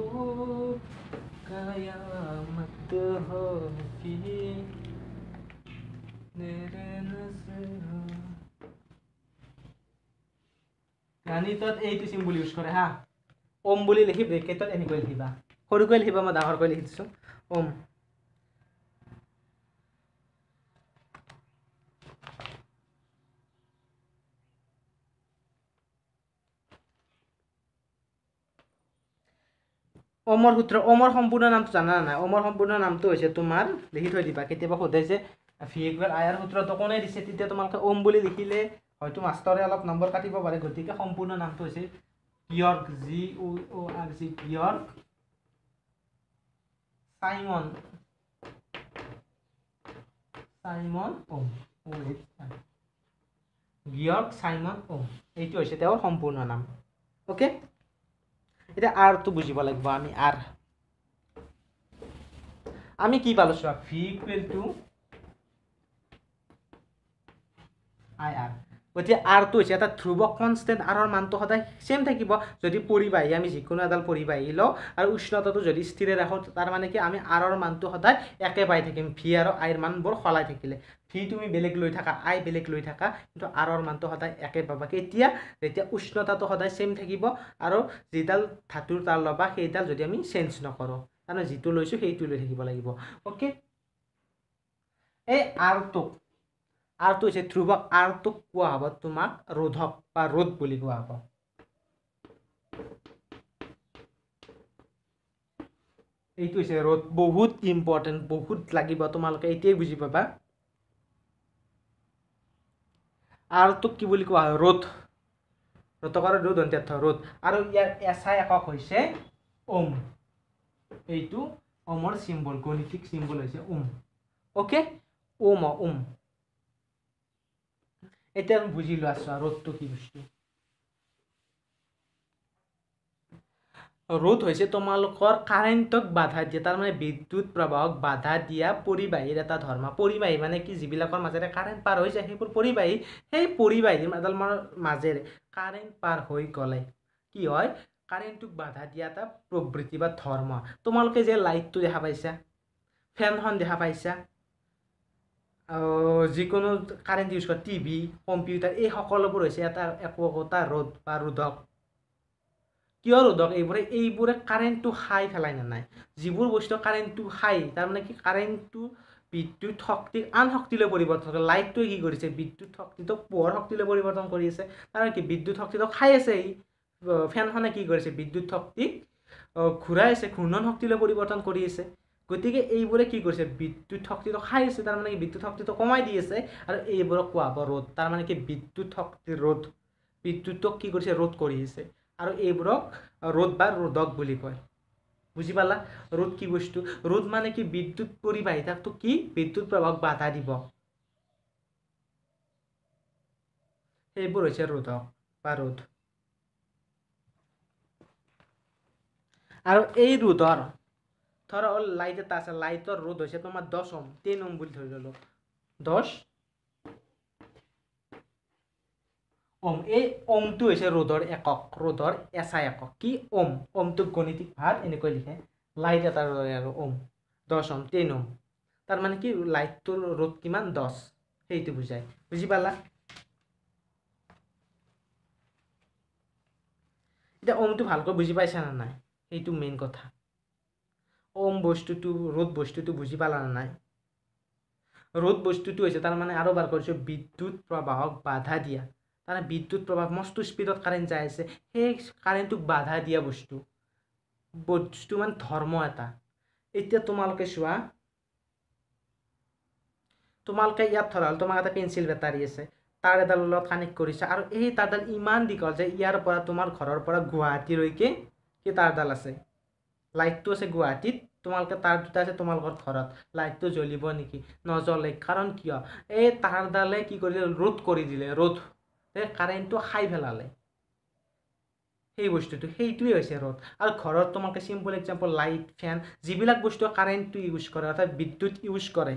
Speaker 1: कयामत होगी तेरे গানিতত এইটো চিম্বল ইউজ কৰে হা ওম বুলি লিখি ব্ৰেকেটত এনেকৈ লিখিবা সৰুকৈ লিখিবা মই ডাঙৰকৈ লিখি দিছোঁ ওম অমৰ সূত্ৰ অমৰ সম্পূৰ্ণ নামটো জানা নাই অমৰ সম্পূৰ্ণ নামটো হৈছে তোমাৰ লিখি থৈ দিবা কেতিয়াবা সোধে যে ভি ইকুৱেল আই আৰ সূত্ৰটো কোনে দিছে তেতিয়া তোমালোকে অম বুলি লিখিলে হয়তো মাষ্টৰে অলপ নম্বৰ কাটিব পাৰে গতিকে সম্পূৰ্ণ নামটো হৈছে Georg G O O' R G Georg Simon Simon Ohm' Georg Simon Ohm' এইটো হৈছে তেওঁৰ সম্পূৰ্ণ নাম অ'কে এতিয়া আৰটো বুজিব লাগিব আমি আৰ আমি কি পালো চোৱা v equal to I r গতি আৰটো হৈছে এটা ধ্ৰুৱক কনষ্টেণ্ট আৰৰ মানটো সদায় চেম থাকিব যদি পৰিবাহী আমি যিকোনো এডাল পৰিবাহী লওঁ আৰু উষ্ণতাটো যদি স্থিৰে ৰাখোঁ তাৰ মানে কি আমি আৰৰ মানটো সদায় একে পাই থাকিম ভি আৰু আইৰ মানবোৰ সলাই থাকিলে ভি তুমি বেলেগ লৈ থাকা আই বেলেগ লৈ থাকা কিন্তু আৰৰ মানটো সদায় একে পাবা এতিয়া যেতিয়া উষ্ণতাটো সদায় চেম থাকিব আৰু যিডাল ধাতুৰ তাল ল'বা সেইডাল যদি আমি চেঞ্জ নকৰোঁ তাৰমানে যিটো লৈছোঁ সেইটো লৈ থাকিব লাগিব অ'কে এই আৰটোক আৰ্টটো হৈছে ধ্ৰুৱক আৰ্টটোক কোৱা হ'ব তোমাক ৰোধক বা ৰোধ বুলি কোৱা হ'ব এইটো হৈছে ৰোধ বহুত ইম্পৰ্টেণ্ট বহুত লাগিব তোমালোকে এতিয়াই বুজি পাবা আৰ্টটোক কি বুলি কোৱা হয় ৰোধ ৰতকাৰৰ ৰোধ অন্ত্যৰ্থ ৰোধ আৰু ইয়াৰ এছাই একক হৈছে ওম এইটো অমৰ চিম্বল গণিতিক চিম্বল হৈছে ওম অ'কে ওম অ ওম এতিয়া আমি বুজি লোৱা চোৱা ৰ'দটো কি বস্তু ৰ'দ হৈছে তোমালোকৰ কাৰেণ্টক বাধা দিয়া তাৰমানে বিদ্যুৎ প্ৰৱাহক বাধা দিয়া পৰিবাহীৰ এটা ধৰ্ম পৰিবাহী মানে কি যিবিলাকৰ মাজেৰে কাৰেণ্ট পাৰ হৈ যায় সেইবোৰ পৰিবাহী সেই পৰিবাহীৰ এডাল মাজেৰে কাৰেণ্ট পাৰ হৈ গ'লে কি হয় কাৰেণ্টটোক বাধা দিয়া এটা প্ৰবৃত্তি বা ধৰ্ম তোমালোকে যে লাইটটো দেখা পাইছা ফেনখন দেখা পাইছা যিকোনো কাৰেণ্ট ইউজ কৰা টিভি কম্পিউটাৰ এই সকলোবোৰ হৈছে এটা একো একোটা ৰ'দ বা ৰোধক কিয় ৰোধক এইবোৰে এইবোৰে কাৰেণ্টটো খাই পেলাই নে নাই যিবোৰ বস্তু কাৰেণ্টটো খাই তাৰমানে কি কাৰেণ্টটো বিদ্যুৎ শক্তি আন শক্তিলৈ পৰিৱৰ্তন কৰে লাইটটোৱে কি কৰিছে বিদ্যুৎ শক্তিটো পোহৰ শক্তিলৈ পৰিৱৰ্তন কৰি আছে তাৰমানে কি বিদ্যুৎ শক্তিটো খাই আছে এই ফেনখনে কি কৰিছে বিদ্যুৎ শক্তিক ঘূৰাই আছে ঘূৰ্ণন শক্তিলৈ পৰিৱৰ্তন কৰি আছে গতিকে এইবোৰে কি কৰিছে বিদ্যুৎ শক্তিটো খাই খাইছে তাৰমানে কি বিদ্যুৎ শক্তিটো কমাই দি আছে আৰু এইবোৰক কোৱা হ'ব ৰ'দ তাৰমানে কি বিদ্যুৎ শক্তি ৰ'দ বিদ্যুতক কি কৰিছে ৰ'দ কৰি আছে আৰু এইবোৰক ৰ'দ বা ৰ'দক বুলি কয় বুজি পালা ৰ'দ কি বস্তু ৰ'দ মানে কি বিদ্যুৎ পৰিবাহিতাকটো কি বিদ্যুৎ প্ৰভাৱক বাধা দিব সেইবোৰ হৈছে ৰ'দক বা ৰ'দ আৰু এই ৰ'দৰ ধর ওর লাইতে আছে লাইতর রোদ হয়েছে তোমার দশম তিন ওম বলে ধরে গেল দশ ওম এই ওমটো হৈছে ৰ'দৰ একক ৰ'দৰ এচাই একক কি ওম ওমটোক গণিতিক ভাৱ এনেকৈ লিখে লাইট এটা ৰ'দৰে আৰু ওম দহ ওম টেন ওম তাৰমানে কি লাইটটোৰ ৰ'দ কিমান দহ সেইটো বুজায় বুজি পালা এতিয়া ওমটো ভালকৈ বুজি পাইছানে নাই সেইটো মেইন কথা ওম বস্তুটো ৰ'দ বস্তুটো বুজি পালা নে নাই ৰ'দ বস্তুটো হৈছে তাৰমানে আৰু বাৰ কৈছোঁ বিদ্যুৎ প্ৰবাহক বাধা দিয়া তাৰমানে বিদ্যুৎ প্ৰবাহ মস্ত স্পীডত কাৰেণ্ট যাই আছে সেই কাৰেণ্টটোক বাধা দিয়া বস্তু বস্তু মানে ধৰ্ম এটা এতিয়া তোমালোকে চোৱা তোমালোকে ইয়াত ধৰা হ'ল তোমাক এটা পেঞ্চিল বেটাৰী আছে তাৰ এডাল লগত কানেক্ট কৰিছা আৰু এই তাঁৰডাল ইমান দীঘল যে ইয়াৰ পৰা তোমাৰ ঘৰৰ পৰা গুৱাহাটীলৈকে সেই তাঁৰডাল আছে লাইটটো আছে গুৱাহাটীত তোমালোকে তাৰ দুটা আছে তোমালোকৰ ঘৰত লাইটটো জ্বলিব নেকি নজ্বলে কাৰণ কিয় এই তাঁৰডালে কি কৰিলে ৰ'দ কৰি দিলে ৰ'দ সেই কাৰেণ্টটো খাই পেলালে সেই বস্তুটো সেইটোৱে হৈছে ৰ'দ আৰু ঘৰত তোমালোকে চিম্পল এক্সাম্পল লাইট ফেন যিবিলাক বস্তু কাৰেণ্টটো ইউজ কৰে অৰ্থাৎ বিদ্যুৎ ইউজ কৰে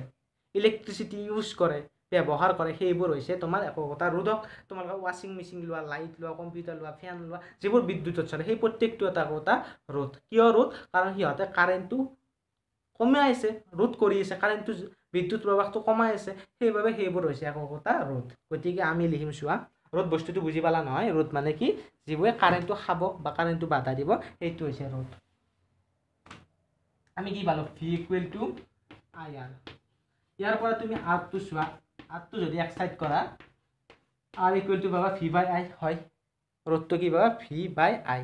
Speaker 1: ইলেক্ট্ৰিচিটি ইউজ কৰে ব্যৱহাৰ কৰে সেইবোৰ হৈছে তোমাৰ একোটা ৰোধক তোমালোকে ৱাশ্বিং মেচিন লোৱা লাইট লোৱা কম্পিউটাৰ লোৱা ফেন লোৱা যিবোৰ বিদ্যুতত চলে সেই প্ৰত্যেকটো এটা একোটা ৰোধ কিয় ৰোধ কাৰণ সিহঁতে কাৰেণ্টটো কমাই আছে ৰোধ কৰি আছে কাৰেণ্টটো বিদ্যুৎ প্ৰৱাহটো কমাই আছে সেইবাবে সেইবোৰ হৈছে একোটা ৰোধ গতিকে আমি লিখিম চোৱা ৰ'দ বস্তুটো বুজি পালা নহয় ৰ'দ মানে কি যিবোৰে কাৰেণ্টটো খাব বা কাৰেণ্টটো বাধা দিব সেইটো হৈছে ৰ'দ আমি কি পালোঁ v equal to I r ইয়াৰ পৰা তুমি আৰ্টটো চোৱা আর তো যদি এক সাইড করা আর ইকুয়াল টু বাবা ভি বাই আই হয় রত্ত কি বাবা ভি বাই আই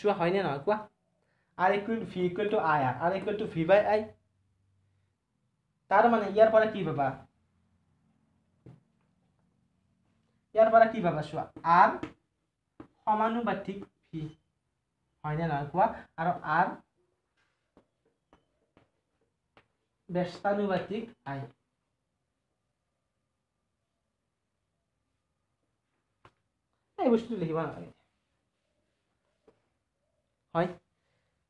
Speaker 1: চোৱা হয় নহয় কোৱা r equal v equal to i r equal to v by i তার মানে ইয়ার পৰা কি বাবা ইয়াৰ পৰা কি বাবা চোৱা আৰ সমানুপাতিক ভি হয়নে নহয় কোৱা আৰু আৰ ব্যস্তানুবাতিক আয় এই বস্তুটো লিখিব নালাগে হয়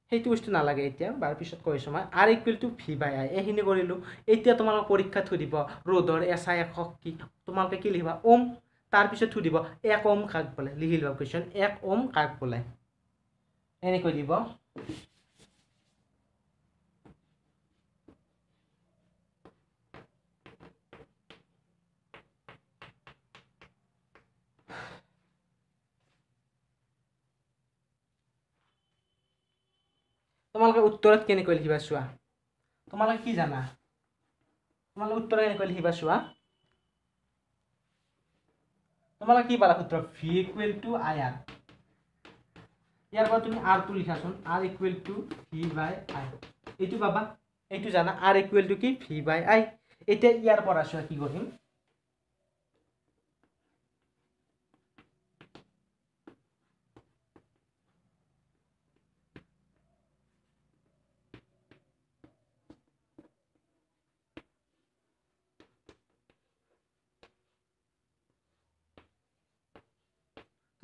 Speaker 1: সেইটো বস্তু নালাগে এতিয়া বাৰ পিছত কৈ আছোঁ মই r equal to v by i এইখিনি কৰিলোঁ এতিয়া তোমালোকৰ পৰীক্ষাত সুধিব ৰ'দৰ এছাই একক কি তোমালোকে কি লিখিবা ওম তাৰপিছত সুধিব এক ওম কাক বোলে লিখি লোৱা কুৱেশ্যন এক ওম কাক বোলে এনেকৈ দিব উত্তৰত কেনেকৈ লিখিবা চোৱা তোমালোকে কি জানা তোমালোকে উত্তৰ কেনেকৈ লিখিবা চোৱা তোমালোকে কি পালা সূত্র v equal to I r ইয়াৰ পৰা তুমি আৰটো লিখাচোন r equal to v by i এইটো পাবা এইটো জানা আৰ ইকুৱেল টু কি ভি বাই আই এতিয়া ইয়াৰ পৰা চোৱা কি কৰিম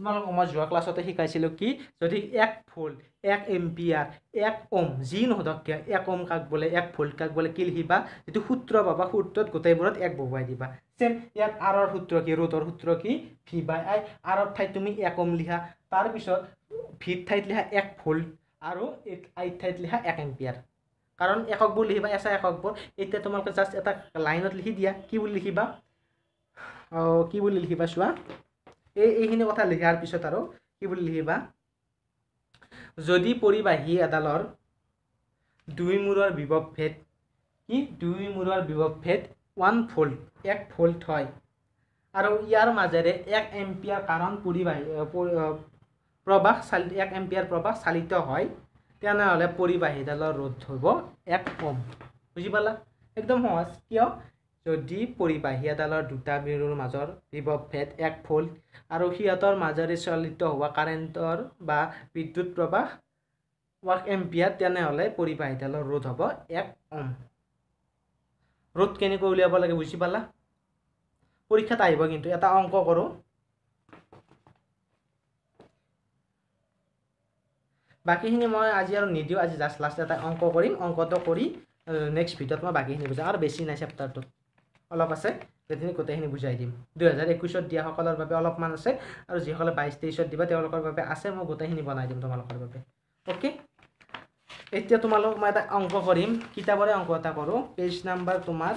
Speaker 1: তোমালোক মই যোৱা ক্লাছতে শিকাইছিলোঁ কি যদি এক ভোল্ট এক এম্পিয়াৰ এক অম যি নহওক এক ওম কাক বোলে এক ভোল্ট কাক বোলে কি লিখিবা যিটো সূত্ৰ পাবা সূত্ৰত গোটেইবোৰত এক বহুৱাই দিবা ছেম ইয়াত আঁৰৰ সূত্ৰ কি ৰ'দৰ সূত্ৰ কি ভি বাই আই আঁৰৰ ঠাইত তুমি এক ওম লিখা তাৰপিছত ভিত ঠাইত লিখা এক ভোল্ট আৰু আইৰ ঠাইত লিখা এক এম্পিয়াৰ কাৰণ এককবোৰ লিখিবা এচা এককবোৰ এতিয়া তোমালোকে জাষ্ট এটা লাইনত লিখি দিয়া কি বুলি লিখিবা অঁ কি বুলি লিখিবা চোৱা এই এইখিনি কথা লিখাৰ পিছত আৰু কি বুলি লিখিবা যদি পৰিবাহী এডালৰ দুই মূৰৰ বিভৱ কি দুই মূৰৰ বিভৱভেদ ওৱান ফল্ট এক ফল্ট হয় আৰু ইয়াৰ মাজেৰে এক এম্পিয়াৰ কাৰণ পৰিবাহী প্ৰবাস চালি এক এম্পিয়াৰ প্ৰবাস চালিত হয় তেনেহ'লে পৰিবাহীডালৰ ৰোধ হ'ব এক কম বুজি পালা একদম সহজ কিয় যদি পৰিবাহী এডালৰ দুটা বিৰুৰ মাজৰ বিভৱ ভেদ এক ভোল্ট আৰু সিহঁতৰ মাজেৰে চলিত হোৱা কাৰেণ্টৰ বা বিদ্যুৎ প্ৰৱাহ ৱাক এম্পিয়াৰ তেনেহ'লে পৰিবাহীডালৰ ৰোধ হ'ব এক অম ৰোধ কেনেকৈ উলিয়াব লাগে বুজি পালা পৰীক্ষাত আহিব কিন্তু এটা অংক কৰোঁ বাকীখিনি মই আজি আৰু নিদিওঁ আজি জাষ্ট লাষ্ট এটা অংক কৰিম অংকটো কৰি নেক্সট ভিডিঅ'ত মই বাকীখিনি বুজাওঁ আৰু বেছি নাই চেপ্টাৰটোত অলপ আছে সেইখিনি গোটেইখিনি বুজাই দিম দুহেজাৰ একৈছত দিয়াসকলৰ বাবে অলপমান আছে আৰু যিসকলে বাইছ তেইছত দিবা তেওঁলোকৰ বাবে আছে মই গোটেইখিনি বনাই দিম তোমালোকৰ বাবে অ'কে এতিয়া তোমালোক মই এটা অংক কৰিম কিতাপৰে অংক এটা কৰোঁ পেজ নাম্বাৰ তোমাৰ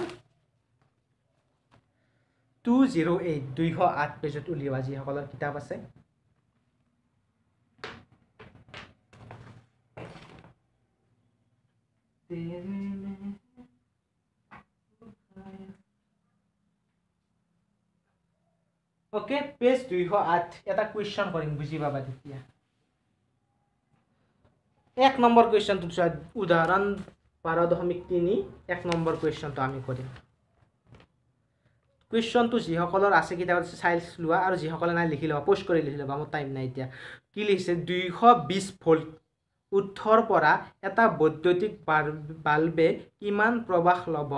Speaker 1: টু জিৰ' এইট দুইশ আঠ পেজত উলিওৱা যিসকলৰ কিতাপ আছে ওকে পেজ দুইশ আঠ এটা কুৱেশ্যন কৰিম বুজি পাবা তেতিয়া এক নম্বৰ কুৱেশ্যনটো চোৱা উদাহৰণ বাৰ দশমিক তিনি এক নম্বৰ কুৱেশ্যনটো আমি কৰিম কুৱেশ্যনটো যিসকলৰ আছে কিতাপত চাই লোৱা আৰু যিসকলে নাই লিখি ল'বা পষ্ট কৰি লিখি ল'বা মোৰ টাইম নাই এতিয়া কি লিখিছে দুইশ বিছ ভল্ট উৰ্থৰ পৰা এটা বৈদ্যুতিক বাল্ব বাল্বে কিমান প্ৰৱাস ল'ব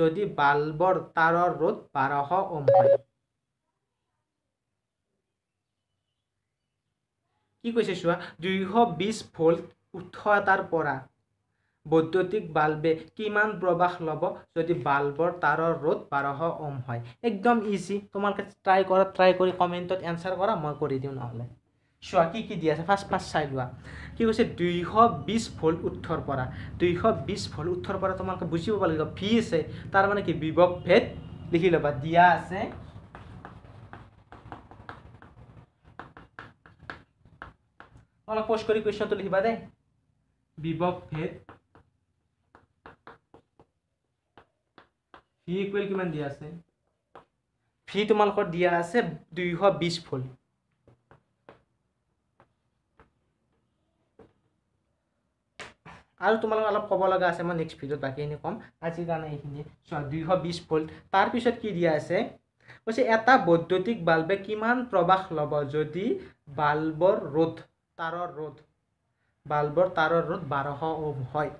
Speaker 1: যদি বাল্বৰ তাঁৰৰ ৰ'দ বাৰশ অম কি কৈছে চোৱা দুইশ বিছ ভল্ট ওঠৰ এটাৰ পৰা বৈদ্যুতিক বাল্বে কিমান প্ৰৱাস ল'ব যদি বাল্বৰ তাঁৰৰ ৰ'দ বাৰশ অম হয় একদম ইজি তোমালোকে ট্ৰাই কৰা ট্ৰাই কৰি কমেণ্টত এনচাৰ কৰা মই কৰি দিওঁ নহ'লে চোৱা কি কি দি আছে ফাৰ্ষ্ট ফাৰ্ষ্ট চাই লোৱা কি কৈছে দুইশ বিছ ভল্ট উঠৰ পৰা দুইশ বিছ ভল্ট উঠৰ পৰা তোমালোকে বুজি পাব লাগিব ভি আছে তাৰমানে কি বিভৱ ভেদ লিখি ল'বা দিয়া আছে অলপ পোষ্ট কৰি কুৱেশ্যনটো লিখিবা দেই বিভৱ ভেদ ভি ইকুৱেল কিমান দিয়া আছে ভি তোমালোকৰ দিয়া আছে দুইশ বিছ ফুল আৰু তোমালোকে অলপ ক'ব লগা আছে মই নেক্সট ভিডিঅ'ত বাকীখিনি ক'ম আজিৰ কাৰণে এইখিনিয়ে চোৱা দুইশ বিছ ভল্ট তাৰপিছত কি দিয়া আছে কৈছে এটা বৈদ্যুতিক বাল্বে কিমান প্ৰবাহ ল'ব যদি বাল্বৰ ৰোধ তাৰৰ ৰ'দ বাল্বৰ তাঁৰৰ ৰ'দ বাৰশ ওম হয়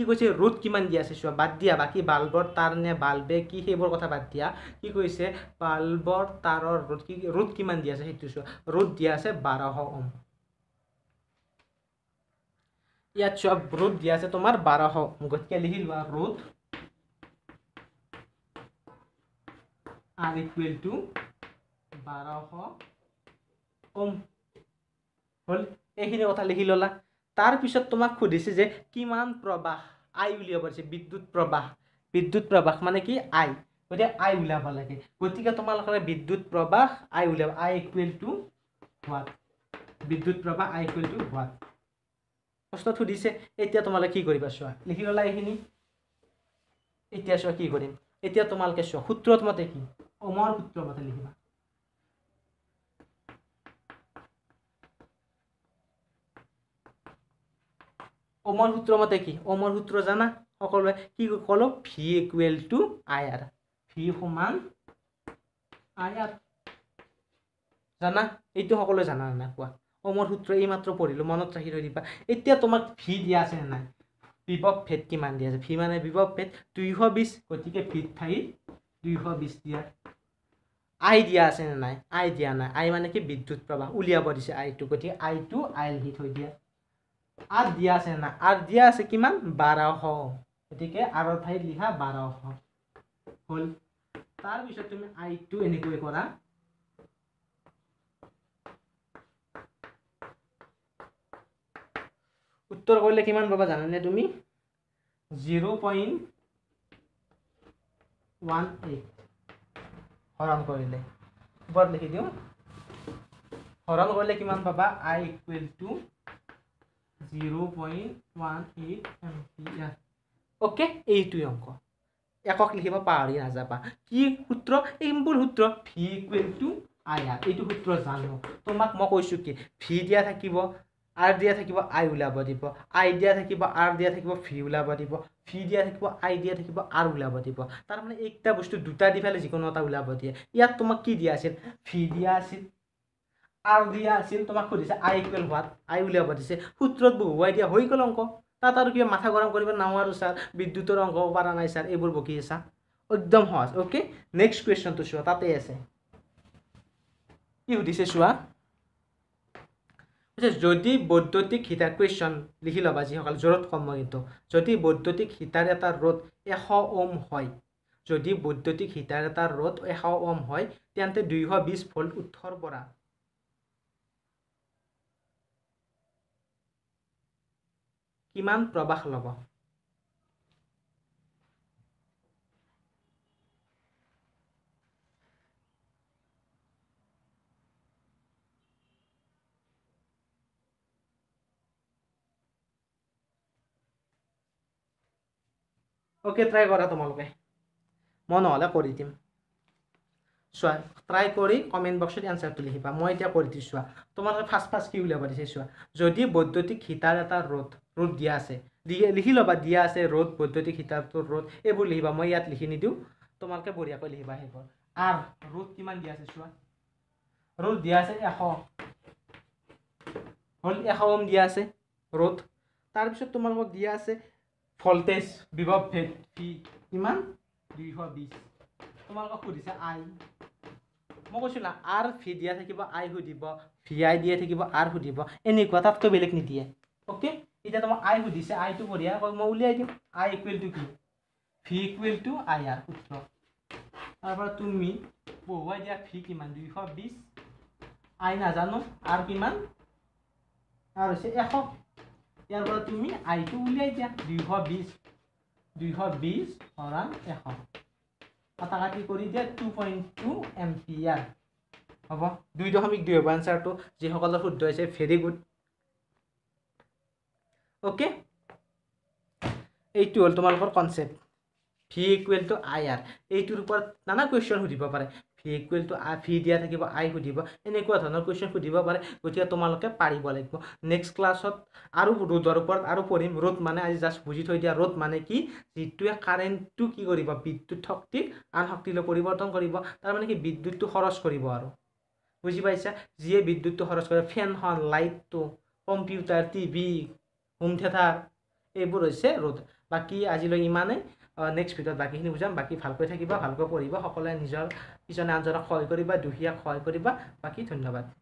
Speaker 1: কি কৈছে ৰ'দ কিমান দি আছে চোৱা বাদ দিয়া বাকী বাল্বৰ তাঁৰ নে বাল্বে কি সেইবোৰ কথা বাদ দিয়া কি কৈছে বাল্বৰ তাৰৰ ৰ'দ কি ৰ'দ কিমান দি আছে সেইটো চোৱা ৰ'দ দিয়া আছে বাৰশ ওম ইয়াত চোৱা ৰ'দ দিয়া আছে তোমাৰ বাৰশ গতিকে লিখি লোৱা ৰ'দ আৰ ইকুৱেল টু বাৰশ অ'ম হ'ল এইখিনি কথা লিখি ল'লা তাৰপিছত তোমাক সুধিছে যে কিমান প্ৰবাহ আই উলিয়াব পাৰিছে বিদ্যুৎ প্ৰবাহ বিদ্যুৎ প্ৰবাহ মানে কি আই গতিকে আই উলিয়াব লাগে গতিকে তোমালোকে বিদ্যুৎ প্ৰবাহ আই উলিয়াব আই ইকুৱেল টু হোৱাট বিদ্যুৎ প্ৰবাহ আই ইকুৱেল টু হোৱাট প্ৰশ্নত সুধিছে এতিয়া তোমালোকে কি কৰিবা চোৱা লিখি ল'লা এইখিনি এতিয়া চোৱা কি কৰিম এতিয়া তোমালোকে চোৱা সূত্ৰত মতে কি অমৰ সূত্ৰ মতে লিখিবা অমৰ সূত্ৰ মতে কি অমৰ সূত্ৰ জানা সকলোৱে কি ক'লো v equal to I r v সমান আই আৰ জানা এইটো সকলোৱে জানা নে কোৱা অমৰ সূত্ৰ এইমাত্ৰ পঢ়িলোঁ মনত ৰাখি থৈ দিবা এতিয়া তোমাক ভি দিয়া আছে নে নাই বিভৱ ভেদ কিমান দিয়া আছে ভি মানে বিভৱ ভেদ দুইশ বিছ গতিকে ভিত ঠাই দুইশ বিছ দিয়া আই দিয়া আছে নে নাই আই দিয়া নাই আই মানে কি বিদ্যুৎ প্ৰৱাহ উলিয়াব দিছে আইটো গতিকে আইটো আই লিখি থৈ দিয়া আঠ দিয়া আছে না আঠ দিয়া আছে কিমান বাৰশ গতিকে আৰৰ ঠাইত লিখা বাৰশ হ'ল তাৰপিছত তুমি আই টু এনেকৈ কৰা উত্তৰ কৰিলে কিমান পাবা জানানে তুমি জিৰ' পইণ্ট ওৱান এইট হৰণ কৰিলে ওপৰত লিখি দিওঁ হৰণ কৰিলে কিমান পাবা i equal to zero' point one eight amp এইটোৱে অংক একক লিখিব পাহৰি নাযাবা কি সূত্ৰ এইবোৰ সূত্ৰ v equal to I R এইটো সূত্ৰ জানো তোমাক মই কৈছোঁ কি ভি দিয়া থাকিব আৰ দিয়া থাকিব আই ওলাব দিব আই দিয়া থাকিব আৰ দিয়া থাকিব ভি ওলাব দিব ভি দিয়া থাকিব আই দিয়া থাকিব আৰ ওলাব দিব তাৰমানে এইকেইটা বস্তু দুটা দি পেলাই যিকোনো এটা ওলাব দিয়ে ইয়াত তোমাক কি দিয়া আছিল ভি দিয়া আছিল আৰ দিয়া আছিল তোমাক সুধিছে আই ইকুৱেল হোৱাত আই উলিয়াব দিছে সূত্ৰত বহুৱাই দিয়া হৈ গ'ল অংক তাত আৰু কিবা মাথা গৰম কৰিব নোৱাৰো ছাৰ বিদ্যুতৰ অংক পৰা নাই ছাৰ এইবোৰ বকি আছা একদম সহজ অ'কে নেক্সট কুৱেশ্যনটো চোৱা তাতে আছে কি সুধিছে চোৱা যদি বৈদ্যুতিক হিতাৰ কুৱেশ্যন লিখি ল'বা যিসকল জোৰত কম মই কিন্তু যদি বৈদ্যুতিক হিতাৰ এটা ৰ'দ এশ ওম হয় যদি বৈদ্যুতিক হিতাৰ এটা ৰ'দ এশ ওম হয় তেন্তে দুইশ বিছ ভল্ট উঠৰ পৰা কিমান প্ৰবাস ল'ব অ'কে ট্ৰাই কৰা তোমালোকে মই নহ'লে কৰি দিম চোৱা ট্ৰাই কৰি কমেণ্ট বক্সত এনচাৰটো লিখিবা মই এতিয়া কৰি দিছোঁ তোমালোকে ফাৰ্ষ্ট ফাৰ্ষ্ট কি উলিয়াব দিছে চোৱা যদি বৈদ্যুতিক হিতাৰ এটা ৰ'দ ৰ'দ দিয়া আছে দি লিখি ল'বা দিয়া আছে ৰ'দ বৈদ্যুতিক হিতাপটো ৰ'দ এইবোৰ লিখিবা মই ইয়াত লিখি নিদিওঁ তোমালোকে বঢ়িয়াকৈ লিখিবা সেইবোৰ আৰ ৰ'দ কিমান দিয়া আছে চোৱা ৰ'দ দিয়া আছে এশ হ'ল এশ ওম দিয়া আছে ৰ'দ তাৰপিছত তোমালোকক দিয়া আছে ভল্টেজ বিভৱ ভেদ ভি কিমান দুইশ বিছ তোমালোকক সুধিছে আই মই কৈছোঁ না আৰ ভি দিয়া থাকিব আই সুধিব ভি আই দিয়া থাকিব আৰ সুধিব এনেকুৱা তাতকৈ বেলেগ নিদিয়ে অ'কে এতিয়া তোমাক আই সুধিছে আইটো বঢ়িয়া কয় মই উলিয়াই দিম আই ইকুৱেল টু কি v equal to I r সূত্ৰ তাৰপৰা তুমি বহুৱাই দিয়া ভি কিমান দুইশ বিছ আই নাজানো আৰু কিমান আৰু হৈছে এশ ইয়াৰ পৰা তুমি আইটো উলিয়াই দিয়া দুইশ বিছ দুইশ বিছ হৰা এশ কথা কাটি কৰি দিয়া two point two ampere হ'ব দুই দশমিক দুই হ'ব এনচাৰটো যিসকলৰ শুদ্ধ হৈছে ভেৰি গুড ওকে এইটো হ'ল তোমালোকৰ concept v equal to I r এইটোৰ ওপৰত নানা কুৱেশ্যন সুধিব পাৰে v equal to i v দিয়া থাকিব আই সুধিব এনেকুৱা ধৰণৰ কুৱেশ্যন সুধিব পাৰে গতিকে তোমালোকে পাৰিব লাগিব নেক্সট ক্লাছত আৰু ৰ'দৰ ওপৰত আৰু পঢ়িম ৰ'দ মানে আজি জাষ্ট বুজি থৈ দিয়া ৰ'দ মানে কি যিটোৱে কাৰেণ্টটো কি কৰিব বিদ্যুৎ শক্তিক আন শক্তিলৈ পৰিৱৰ্তন কৰিব তাৰমানে কি বিদ্যুৎটো খৰচ কৰিব আৰু বুজি পাইছা যিয়ে বিদ্যুৎটো খৰচ কৰিব ফেনখন লাইটটো কম্পিউটাৰ টিভি হোম থিয়েটাৰ এইবোৰ হৈছে ৰোদ বাকী আজিলৈ ইমানেই নেক্সট ভিডিঅ'ত বাকীখিনি বুজাম বাকী ভালকৈ থাকিবা ভালকৈ পঢ়িবা সকলোৱে নিজৰ ইজনে আনজনক সহায় কৰিবা দুখীয়াক সহায় কৰিবা বাকী ধন্যবাদ